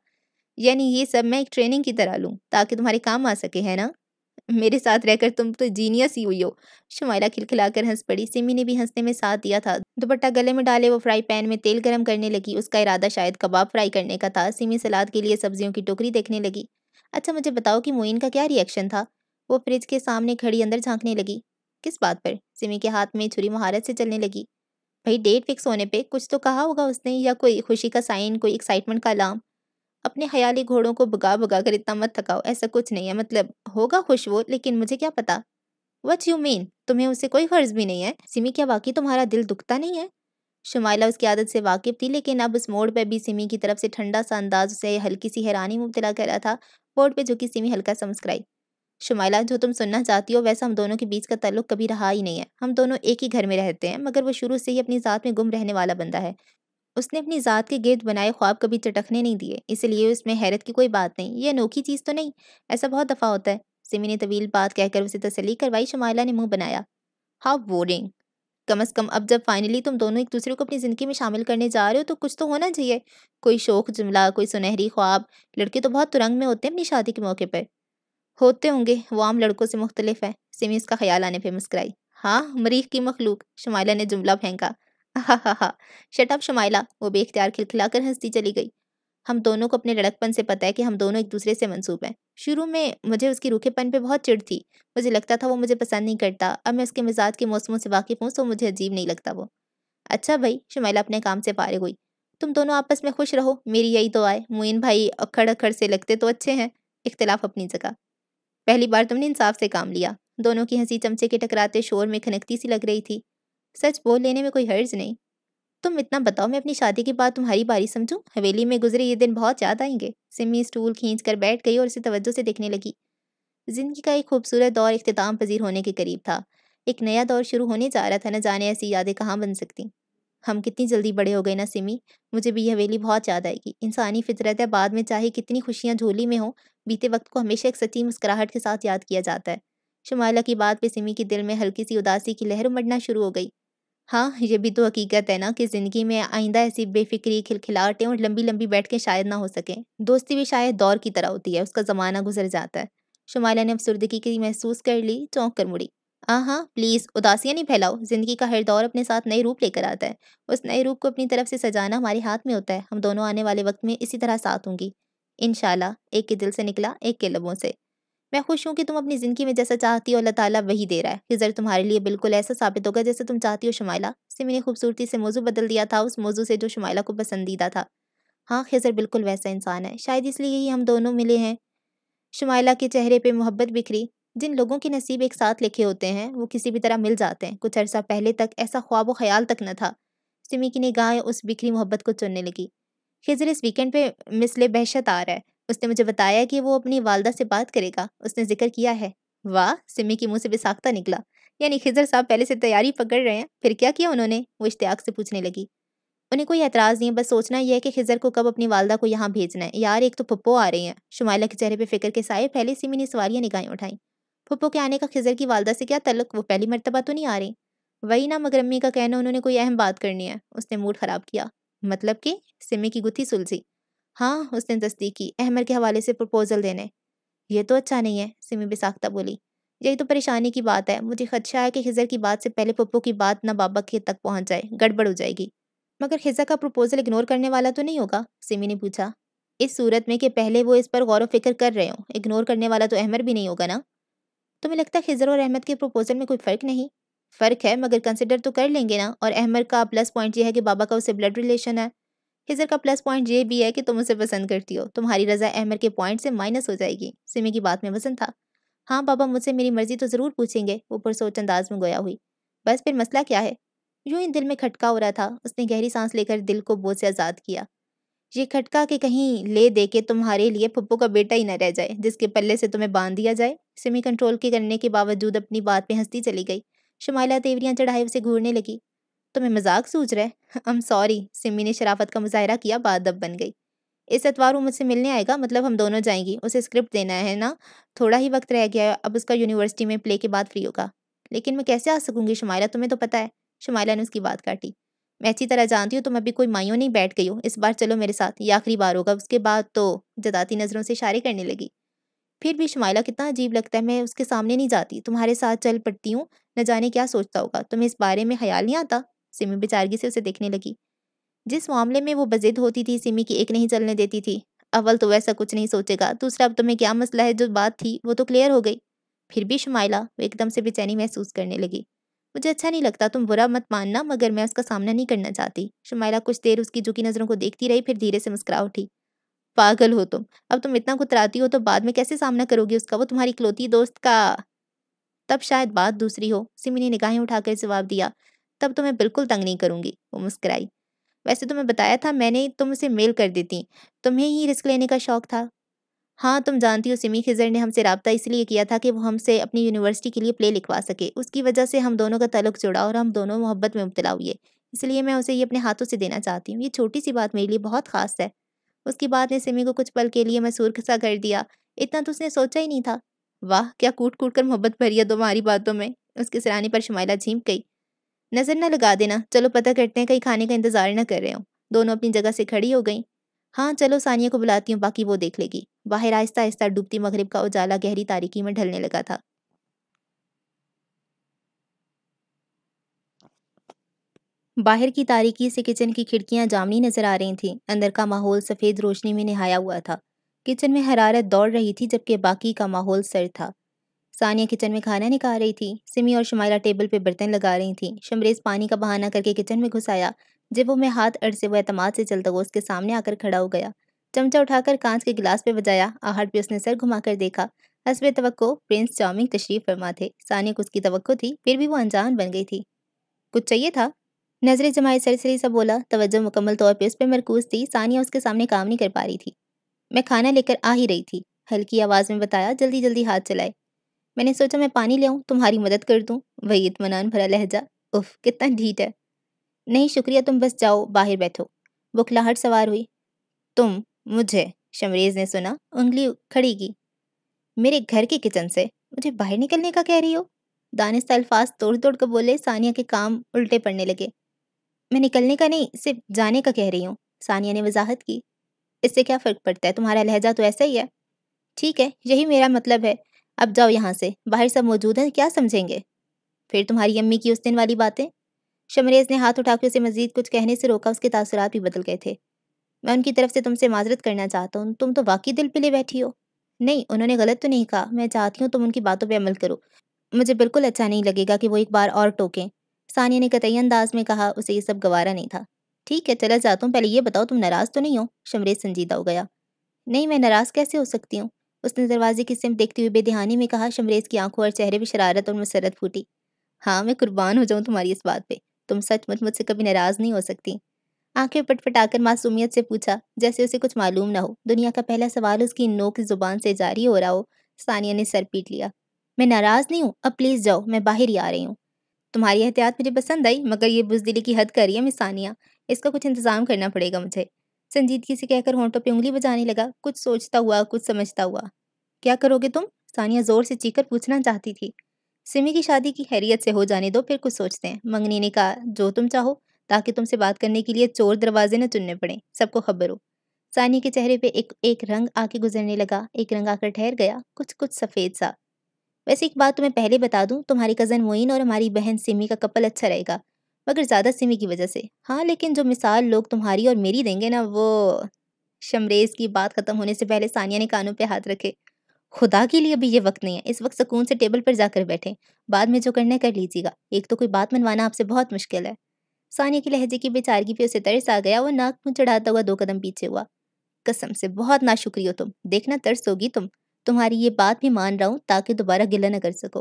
यानी ये सब मैं एक ट्रेनिंग की तरह लूँ ताकि तुम्हारे काम आ सके है ना मेरे साथ रहकर तुम तो जीनियस ही हुई हो शुमायरा खिलखिलाकर हंस पड़ी सिमी ने भी हंसने में साथ दिया था दुपट्टा गले में डाले वो फ्राई पैन में तेल गर्म करने लगी उसका इरादा शायद कबाब फ्राई करने का था सिमी सलाद के लिए सब्जियों की टोकरी देखने लगी अच्छा मुझे बताओ कि मोइन का क्या रिएक्शन था वो फ्रिज के सामने खड़ी अंदर झाँकने लगी किस बात पर सिमी के हाथ में छुरी महारत से चलने लगी भाई डेट फिक्स होने पर कुछ तो कहा होगा उसने या कोई खुशी का साइन कोई एक्साइटमेंट का अलार्म अपने हयाली घोड़ों को भगा भगा कर इतना मत थकाओ ऐसा कुछ नहीं है मतलब होगा खुश वो लेकिन मुझे क्या पता वट यू मीन तुम्हें उसे कोई फर्ज भी नहीं है सिमी क्या वाकई तुम्हारा दिल दुखता नहीं है शुमाइला उसकी आदत से वाकिफ थी लेकिन अब उस मोड़ पर भी सिमी की तरफ से ठंडा सा अंदाज उसे हल्की सी हैरानी मुबतला कर रहा था बोर्ड पे झुकी सिमी हल्का सा मुस्कराई शुमाइला जो तुम सुनना चाहती हो वैसा हम दोनों के बीच का तल्लुक कभी रहा ही नहीं है हम दोनों एक ही घर में रहते हैं मगर वो शुरू से ही अपनी ज़ात में गुम रहने वाला बंदा है उसने अपनी ज़ात के गिरद बनाए ख्वाब कभी चटकने नहीं दिए इसलिए उसमें हैरत की कोई बात नहीं ये अनोखी चीज़ तो नहीं ऐसा बहुत दफ़ा होता है सिमी ने तवील बात कहकर उसे तसली करवाई शमाला ने मुंह बनाया हाउ बोरिंग कम अज़ कम अब जब फाइनली तुम दोनों एक दूसरे को अपनी ज़िंदगी में शामिल करने जा रहे हो तो कुछ तो होना चाहिए कोई शौक जुमला कोई सुनहरी ख्वाब लड़के तो बहुत तुरंग में होते हैं अपनी शादी के मौके पर होते होंगे वो आम लड़कों से मुख्तलिफ है सिमी उसका ख्याल आने पर मुस्कराई हाँ मरीख की मखलूक शमाला ने जुमला फेंका हा हा हा शटअप शुमाइला वो बेख्तियार खिलखिलाकर हंसती चली गई हम दोनों को अपने लड़कपन से पता है कि हम दोनों एक दूसरे से मंसूब हैं शुरू में मुझे उसकी रूखेपन पे बहुत चिड़ थी मुझे लगता था वो मुझे पसंद नहीं करता अब मैं उसके मिजाज के मौसमों से वाकिफ़ हूँ तो मुझे अजीब नहीं लगता वो अच्छा भाई शुमाइला अपने काम से पारे हुई तुम दोनों आपस में खुश रहो मेरी यही तो आए मोइन भाई अखड़ अखड़ से लगते तो अच्छे हैं इख्तलाफ अपनी जगह पहली बार तुमने इंसाफ से काम लिया दोनों की हंसी चमचे के टकराते शोर में खनकती सी लग रही थी सच बोल लेने में कोई हर्ज नहीं तुम इतना बताओ मैं अपनी शादी के बाद तुम्हारी बारी समझूं हवेली में गुजरे ये दिन बहुत याद आएंगे सिमी स्टूल खींच कर बैठ गई और उसे तवज्जो से देखने लगी जिंदगी का एक खूबसूरत दौर अख्ताम पजीर होने के करीब था एक नया दौर शुरू होने जा रहा था न जाने ऐसी यादें कहाँ बन सकती हम कितनी जल्दी बड़े हो गए ना सिमी मुझे भी यह हवेली बहुत याद आएगी इंसानी फितरत है बाद में चाहे कितनी खुशियाँ झोली में हों बीते वक्त को हमेशा एक सच्ची मुस्कुराहट के साथ याद किया जाता है शुमाला की बात पे सिमी के दिल में हल्की सी उदासी की लहर उमड़ना शुरू हो गई हाँ ये भी तो हकीकत है ना कि ज़िंदगी में आइंदा ऐसी बेफिक्री खिलखिलाटें और लंबी लंबी बैठकें शायद ना हो सकें दोस्ती भी शायद दौर की तरह होती है उसका ज़माना गुजर जाता है शुमाला ने अफसरदगी की महसूस कर ली चौंक कर मुड़ी हाँ हाँ प्लीज़ उदासियाँ नहीं फैलाओ ज़िंदगी का हर दौर अपने साथ नए रूप लेकर आता है उस नए रूप को अपनी तरफ से सजाना हमारे हाथ में होता है हम दोनों आने वाले वक्त में इसी तरह साथ होंगी इन एक के दिल से निकला एक के लबों से मैं खुश हूँ कि तुम अपनी ज़िंदगी में जैसा चाहती हो अल्लाह ताला वही दे रहा है रिजल्ट तुम्हारे लिए बिल्कुल ऐसा साबित होगा जैसे तुम चाहती हो शमाइला सिमी ने खूबसूरती से मौजू बदल दिया था उस मौजू से जो शमाइला को पसंदीदा था हाँ खिजर बिल्कुल वैसा इंसान है शायद इसलिए ही हम दोनों मिले हैं शमाइला के चेहरे पर मोहब्बत बिखरी जिन लोगों के नसीब एक साथ लिखे होते हैं वो किसी भी तरह मिल जाते हैं कुछ अरसा पहले तक ऐसा ख्वाब व ख्याल तक न था सिमी की निगाहें उस बिखरी मोहब्बत को चुनने लगी खिजर इस वीकेंड पे मिसले बहशत आ रहा है उसने मुझे बताया कि वो अपनी वालदा से बात करेगा उसने जिक्र किया है वाह सिमी के मुंह से बेसाख्ता निकला यानी खिजर साहब पहले से तैयारी पकड़ रहे हैं फिर क्या किया उन्होंने वो इश्तियाक से पूछने लगी उन्हें कोई एतराज़ नहीं बस सोचना यह है कि खिजर को कब अपनी वालदा को यहाँ भेजना है यार एक तो पप्पो आ रही हैं शुमाला के चेहरे पर फिक्र के साए पहले सिमी ने सवालियाँ निगाहें उठाई पप्पो के आने का खिजर की वालदा से क्या तलक वो पहली मरतबा तो नहीं आ रही वही ना मगर अम्मी का कहना उन्होंने कोई अहम बात करनी है उसने मूड ख़राब किया मतलब कि सिमी की गुत्थी सुलझी हाँ उसने तस्दीक की अहमर के हवाले से प्रपोज़ल देने ये तो अच्छा नहीं है सिमी बिसाख्ता बोली यही तो परेशानी की बात है मुझे खदशा है कि खिजर की बात से पहले पप्पू की बात ना बाबा खेत तक पहुंच जाए गड़बड़ हो जाएगी मगर खिजा का प्रपोज़ल इग्नोर करने वाला तो नहीं होगा सिमी ने पूछा इस सूरत में कि पहले वो इस पर गौर फिक्र कर रहे हो इग्नोर करने वाला तो अहमर भी नहीं होगा ना तुम्हें लगता है खिजर और अहमद के प्रपोज़ल में कोई फ़र्क नहीं फ़र्क है मगर कंसिडर तो कर लेंगे ना और अहमर का प्लस पॉइंट यह है कि बाबा का उससे ब्लड रिलेशन है हिजर का प्लस पॉइंट ये भी है कि तुम उसे पसंद करती हो तुम्हारी रजा अहमर के पॉइंट से माइनस हो जाएगी सिमी की बात में वजन था हाँ बाबा मुझसे मेरी मर्जी तो ज़रूर पूछेंगे वो पुरसोच अंदाज में गोया हुई बस फिर मसला क्या है यूं ही दिल में खटका हो रहा था उसने गहरी सांस लेकर दिल को बोझ से आज़ाद किया ये खटका के कहीं ले दे के तुम्हारे लिए पप्पू का बेटा ही न रह जाए जिसके पल्ले से तुम्हें बांध दिया जाए सिमी कंट्रोल के करने के बावजूद अपनी बात पर हंसती चली गई शुमाला तेवरियाँ चढ़ाई से घूरने लगी तुम्हें तो मजाक सूझ रहा है अम सॉरी सिमी ने शराफत का मुजाहरा किया बाद अब बन गई इस एतवार वो मुझसे मिलने आएगा मतलब हम दोनों जाएंगी उसे स्क्रिप्ट देना है ना थोड़ा ही वक्त रह गया है अब उसका यूनिवर्सिटी में प्ले के बाद फ्री होगा लेकिन मैं कैसे आ सकूंगी शुमायरा तुम्हें तो पता है शुमायला ने उसकी बात काटी मैं अच्छी तरह जानती हूँ तुम अभी कोई माइयों नहीं बैठ गई हो इस बार चलो मेरे साथ ये आखिरी बार होगा उसके बाद तो जदाती नज़रों से इशारे करने लगी फिर भी शुमाइला कितना अजीब लगता है मैं उसके सामने नहीं जाती तुम्हारे साथ चल पड़ती हूँ न जाने क्या सोचता होगा तुम्हें इस बारे में ख्याल नहीं आता सिमी बेचारगी से उसे देखने लगी जिस मामले में वो बजिद होती थी सिमी की एक नहीं चलने देती थी अव्वल तो वैसा कुछ नहीं सोचेगा दूसरा अब तुम्हें क्या मसला है जो बात थी वो तो क्लियर हो गई फिर भी शुमाइला वो एकदम से बेचैनी महसूस करने लगी मुझे अच्छा नहीं लगता तुम बुरा मत मानना मगर मैं उसका सामना नहीं करना चाहती शुमाइला कुछ देर उसकी झुकी नज़रों को देखती रही फिर धीरे से मुस्कुरा उठी पागल हो तुम अब तुम इतना कुतराती हो तो बाद में कैसे सामना करोगी उसका वो तुम्हारी इकलौती दोस्त का तब शायद बात दूसरी हो सिमी ने निगाहें उठाकर जवाब दिया तब तो मैं बिल्कुल तंग नहीं करूँगी वो मुस्कराई वैसे तो मैं बताया था मैंने तुम उसे मेल कर देती तुम्हें ही रिस्क लेने का शौक था हाँ तुम जानती हो सिमी खिजर ने हमसे रबता इसलिए किया था कि वो हमसे अपनी यूनिवर्सिटी के लिए प्ले लिखवा सके उसकी वजह से हम दोनों का तलक जुड़ा और हम दोनों मोहब्बत में मुबतला हुए इसलिए मैं उसे ये अपने हाथों से देना चाहती हूँ ये छोटी सी बात मेरे लिए बहुत खास है उसकी बात ने सिमी को कुछ पल के लिए मसूर खसा कर दिया इतना तो उसने सोचा ही नहीं था वाह क्या कूट कूट कर मोहब्बत भरी है तुम्हारी बातों में उसके सराहने पर शुमाइला झीम गई नज़र ना लगा देना चलो पता करते हैं कहीं खाने का इंतज़ार न कर रहे हो दोनों अपनी जगह से खड़ी हो गई हाँ चलो सानिया को बुलाती हूँ बाकी वो देख लेगी बाहर आहिस्ता आहिस्ता डूबती मगरब का उजाला गहरी तारीकी में ढलने लगा था बाहर की तारीकी से किचन की खिड़कियां जामनी नजर आ रही थीं अंदर का माहौल सफ़ेद रोशनी में नहाया हुआ था किचन में हरारत दौड़ रही थी जबकि बाकी का माहौल सर था सानिया किचन में खाना निकाल रही थी सिमी और शुमायला टेबल पर बर्तन लगा रही थी शमरेज पानी का बहाना करके किचन में घुस आया जब वो मैं हाथ अड़से वह अतमाद से चलता हुआ उसके सामने आकर खड़ा हो गया चमचा उठाकर कांच के गिलास पे बजाया आहट पे उसने सर घुमाकर देखा हसब तो प्रिंस चाउमिंग तशरीफ फरमा थे सानिया को उसकी तो थी फिर भी वो अनजान बन गई थी कुछ चाहिए था नजरें जमाए सर सा बोला तवज्जो मुकम्मल तौर पर उस पर मरकूज थी सानिया उसके सामने काम नहीं कर पा रही थी मैं खाना लेकर आ ही रही थी हल्की आवाज़ में बताया जल्दी जल्दी हाथ चलाए मैंने सोचा मैं पानी ले आऊँ तुम्हारी मदद कर दूँ वही इतमान भरा लहजा उफ कितना ढीठ है नहीं शुक्रिया तुम बस जाओ बाहर बैठो बुखलाहट सवार हुई तुम मुझे शमरेज ने सुना उंगली खड़ी की मेरे घर के किचन से मुझे बाहर निकलने का कह रही हो दानिश अल्फाज तोड़ तोड़ कर बोले सानिया के काम उल्टे पड़ने लगे मैं निकलने का नहीं सिर्फ जाने का कह रही हूँ सानिया ने वजाहत की इससे क्या फ़र्क पड़ता है तुम्हारा लहजा तो ऐसा ही है ठीक है यही मेरा मतलब है अब जाओ यहाँ से बाहर सब मौजूद हैं क्या समझेंगे फिर तुम्हारी अम्मी की उस दिन वाली बातें शमरेज ने हाथ उठाकर उसे मजीद कुछ कहने से रोका उसके तासरात भी बदल गए थे मैं उनकी तरफ से तुमसे माजरत करना चाहता हूँ तुम तो वाकई दिल पे ले बैठी हो नहीं उन्होंने गलत तो नहीं कहा मैं चाहती हूँ तुम उनकी बातों पर अमल करो मुझे बिल्कुल अच्छा नहीं लगेगा कि वो एक बार और टोकें सानिया ने कतई अंदाज में कहा उसे ये सब गवारा नहीं था ठीक है चला जाता हूँ पहले ये बताओ तुम नाराज़ तो नहीं हो शमरेज संजीदा हो गया नहीं मैं नाराज़ कैसे हो सकती हूँ उसने दरवाजे की सिम देखते हुए बेदिहानी में कहा शमरेज की आंखों और चेहरे पर शरारत और मसरत फूटी हाँ मैं कुर्बान हो जाऊँ तुम्हारी इस बात पे तुम सचमुच मुझसे कभी नाराज नहीं हो सकती आंखें पटपटाकर मासूमियत से पूछा जैसे उसे कुछ मालूम ना हो दुनिया का पहला सवाल उसकी नोक जुबान से जारी हो रहा हो सानिया ने सर पीट लिया मैं नाराज़ नहीं हूँ अब प्लीज़ जाओ मैं बाहर ही आ रही हूँ तुम्हारी एहतियात मुझे पसंद आई मगर ये बुजदिली की हद कर रही है मैं सानिया इसका कुछ इंतज़ाम करना पड़ेगा मुझे संजीदगी से कहकर होंठों पे उंगली बजाने लगा कुछ सोचता हुआ कुछ समझता हुआ क्या करोगे तुम सानिया जोर से कर पूछना चाहती थी सिमी की शादी की हैरियत से हो जाने दो फिर कुछ सोचते हैं मंगनी ने कहा जो तुम चाहो ताकि तुमसे बात करने के लिए चोर दरवाजे न चुनने पड़े सबको खबर हो सानी के चेहरे पे एक एक रंग आके गुजरने लगा एक रंग आकर ठहर गया कुछ कुछ सफ़ेद सा वैसे एक बात तुम्हें पहले बता दूं तुम्हारी कज़न मोइन और हमारी बहन सिमी का कपल अच्छा रहेगा मगर ज़्यादा सिमी की वजह से हाँ लेकिन जो मिसाल लोग तुम्हारी और मेरी देंगे ना वो शमरेज की बात ख़त्म होने से पहले सानिया ने कानों पे हाथ रखे खुदा के लिए अभी ये वक्त नहीं है इस वक्त सुकून से टेबल पर जाकर बैठें बाद में जो करना है कर लीजिएगा एक तो कोई बात मनवाना आपसे बहुत मुश्किल है सानिया के लहजे की बेचारगी पे उसे तरस आ गया वो नाक मुँह चढ़ाता हुआ दो कदम पीछे हुआ कसम से बहुत ना हो तुम देखना तरस होगी तुम तुम्हारी ये बात भी मान रहा हूँ ताकि दोबारा गिला न कर सको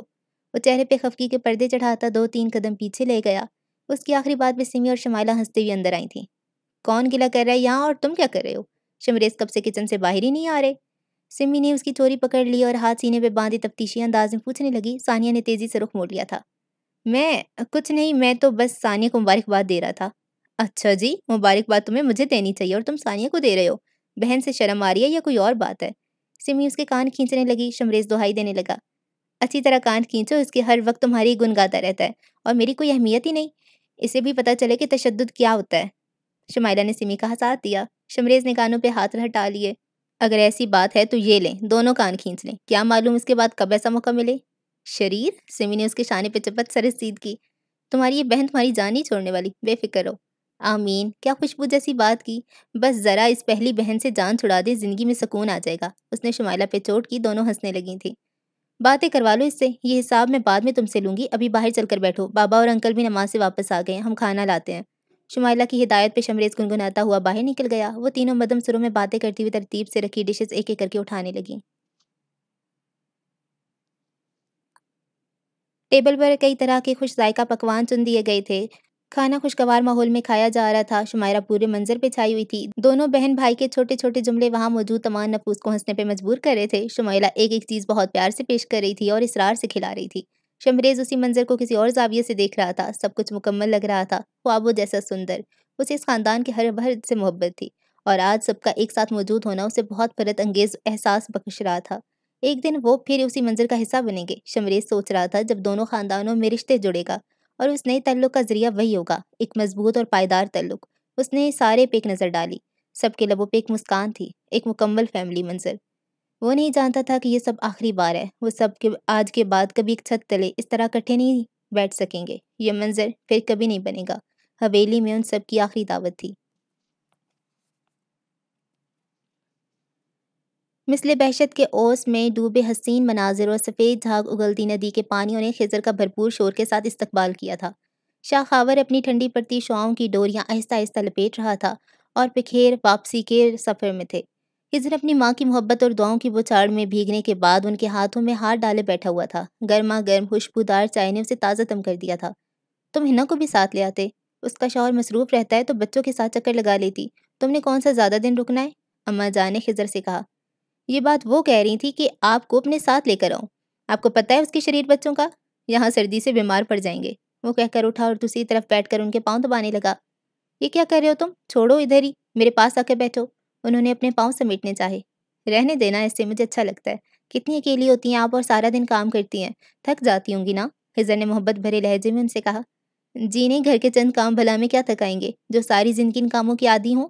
वो चेहरे पे खफकी के पर्दे चढ़ाता दो तीन कदम पीछे ले गया उसकी आखिरी बात में सिमी और शमाइला हंसते हुए अंदर आई थी कौन गिला कर रहा है यहाँ और तुम क्या कर रहे हो शमरेज कब से किचन से बाहर ही नहीं आ रहे सिमी ने उसकी चोरी पकड़ ली और हाथ सीने पर बांधी तफ्तीशी अंदाज में पूछने लगी सानिया ने तेज़ी से रुख मोड़ लिया था मैं कुछ नहीं मैं तो बस सानिया को मुबारकबाद दे रहा था अच्छा जी मुबारकबाद तुम्हें मुझे देनी चाहिए और तुम सानिया को दे रहे हो बहन से शर्म आ रही है या कोई और बात है सिमी उसके कान खींचने लगी शमरेज दुहाई देने लगा अच्छी तरह कान खींचो उसके हर वक्त तुम्हारी गुनगाता रहता है और मेरी कोई अहमियत ही नहीं इसे भी पता चले कि तशद क्या होता है शमाइला ने सिमी का हसाथ दिया शमरेज ने कानों पे हाथ हटा लिए अगर ऐसी बात है तो ये लें दोनों कान खींच लें क्या मालूम इसके बाद कब ऐसा मौका मिले शरीर सिमी ने उसके शाने पे चपत सरसीद की तुम्हारी ये बहन तुम्हारी जान ही छोड़ने वाली बेफिक्र हो आमीन क्या खुशबू जैसी बात की बस ज़रा इस पहली बहन से जान छुड़ा दे ज़िंदगी में सुकून आ जाएगा उसने शुमाला पे चोट की दोनों हंसने लगी थी बातें करवा लो इससे ये हिसाब मैं बाद में तुमसे लूंगी अभी बाहर चलकर बैठो बाबा और अंकल भी नमाज से वापस आ गए हम खाना लाते हैं शुमाइला की हिदायत पे शमरेज गुनगुनाता हुआ बाहर निकल गया वो तीनों मदम सुरों में बातें करती हुई तरतीब से रखी डिशेस एक एक करके उठाने लगी टेबल पर कई तरह के खुश जायका पकवान चुन दिए गए थे खाना खुशगवार माहौल में खाया जा रहा था शुमायरा पूरे मंजर पे छाई हुई थी दोनों बहन भाई के छोटे छोटे जुमले वहाँ मौजूद तमाम नफूस को हंसने पे मजबूर कर रहे थे शुमायरा एक एक चीज़ बहुत प्यार से पेश कर रही थी और इसरार से खिला रही थी शमरेज उसी मंजर को किसी और जाविये से देख रहा था सब कुछ मुकम्मल लग रहा था ख्वाबों जैसा सुंदर उसे इस खानदान के हर भर से मोहब्बत थी और आज सबका एक साथ मौजूद होना उसे बहुत फरत अंगेज एहसास बख्श रहा था एक दिन वो फिर उसी मंजर का हिस्सा बनेंगे शमरेज सोच रहा था जब दोनों खानदानों में रिश्ते जुड़ेगा और उस नए तल्लुक का जरिया वही होगा एक मजबूत और पायदार तल्लुक उसने सारे पे एक नज़र डाली सबके लबों पे एक मुस्कान थी एक मुकम्मल फैमिली मंजर वो नहीं जानता था कि ये सब आखिरी बार है वो सब के आज के बाद कभी एक छत तले इस तरह इकट्ठे नहीं बैठ सकेंगे ये मंजर फिर कभी नहीं बनेगा हवेली में उन सब की आखिरी दावत थी मिसल बहशत के ओस में डूबे हसीन मनाजिर और सफ़ेद झाग उगलती नदी के पानियों ने खिजर का भरपूर शोर के साथ इस्तकबाल किया था शाह खावर अपनी ठंडी पड़ती शुआओं की डोरियाँ आहिस्ता आहिस्ता लपेट रहा था और पिखेर वापसी के सफ़र में थे खिजर अपनी माँ की मोहब्बत और दुआओं की बुछाड़ में भीगने के बाद उनके हाथों में हाथ डाले बैठा हुआ था गर्मा गर्म खुशबूदार चाय ने उसे ताज़ा तम कर दिया था तुम हिना को भी साथ ले आते उसका शौहर मसरूफ़ रहता है तो बच्चों के साथ चक्कर लगा लेती तुमने कौन सा ज़्यादा दिन रुकना है अम्मा जान ने खिजर से कहा ये बात वो कह रही थी कि आपको अपने साथ लेकर आऊँ आपको पता है उसके शरीर बच्चों का यहाँ सर्दी से बीमार पड़ जाएंगे वो कहकर उठा और दूसरी तरफ बैठकर उनके पाँव दबाने लगा ये क्या कर रहे हो तुम छोड़ो इधर ही मेरे पास आकर बैठो उन्होंने अपने पाँव समेटने चाहे रहने देना इससे मुझे अच्छा लगता है कितनी अकेली होती हैं आप और सारा दिन काम करती हैं थक जाती होंगी ना हिजर ने मोहब्बत भरे लहजे में उनसे कहा जी नहीं घर के चंद काम भला में क्या थकाएंगे जो सारी जिंदगी इन कामों की आदि हों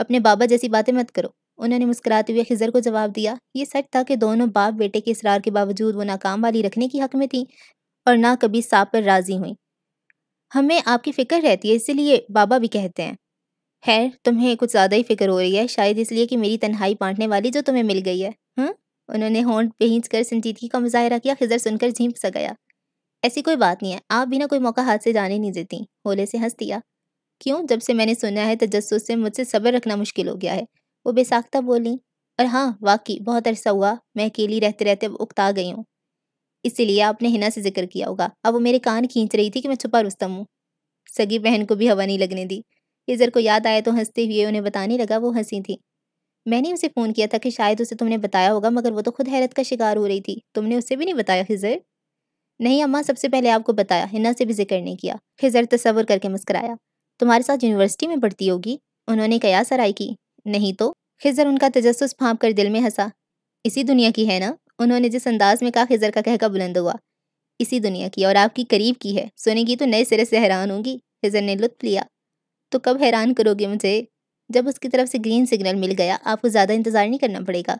अपने बाबा जैसी बातें मत करो उन्होंने मुस्कुराते हुए खिजर को जवाब दिया ये सच था कि दोनों बाप बेटे के इसरार के बावजूद वो नाकाम वाली रखने की हक में थी और ना कभी साप पर राजी हुई हमें आपकी फ़िक्र रहती है इसीलिए बाबा भी कहते हैं खैर तुम्हें कुछ ज़्यादा ही फिक्र हो रही है शायद इसलिए कि मेरी तन्हाई बांटने वाली जो तुम्हें मिल गई है हुँ? उन्होंने होंठ भेज कर संजीदगी का मुजाहरा किया खिजर सुनकर झीप सा गया ऐसी कोई बात नहीं है आप बिना कोई मौका हाथ से जाने नहीं देती होले से हंस दिया क्यों जब से मैंने सुना है तजस्स से मुझसे सब्र रखना मुश्किल हो गया है वो बेसाख्ता बोली और हाँ वाकई बहुत अरसा हुआ मैं अकेली रहते रहते अब उकता गई हूँ इसीलिए आपने हिना से जिक्र किया होगा अब वो मेरे कान खींच रही थी कि मैं छुपा रुस्तम हूँ सगी बहन को भी हवा नहीं लगने दी ये जर को याद आया तो हंसते हुए उन्हें बताने लगा वो हंसी थी मैंने उसे फ़ोन किया था कि शायद उसे तुमने बताया होगा मगर वो तो खुद हैरत का शिकार हो रही थी तुमने उसे भी नहीं बताया खिजर नहीं अम्मा सबसे पहले आपको बताया हिना से भी जिक्र नहीं किया खिजर तस्वर करके मुस्कराया तुम्हारे साथ यूनिवर्सिटी में पढ़ती होगी उन्होंने कया सराय की नहीं तो खिजर उनका तजस्स फाँप कर दिल में हंसा इसी दुनिया की है ना उन्होंने जिस अंदाज में कहा खिजर का कहका बुलंद हुआ इसी दुनिया की और आपकी करीब की है सुनेगी तो नए सिरे से हैरान होंगी खिजर ने लुत्फ लिया तो कब हैरान करोगे मुझे जब उसकी तरफ से ग्रीन सिग्नल मिल गया आपको ज़्यादा इंतज़ार नहीं करना पड़ेगा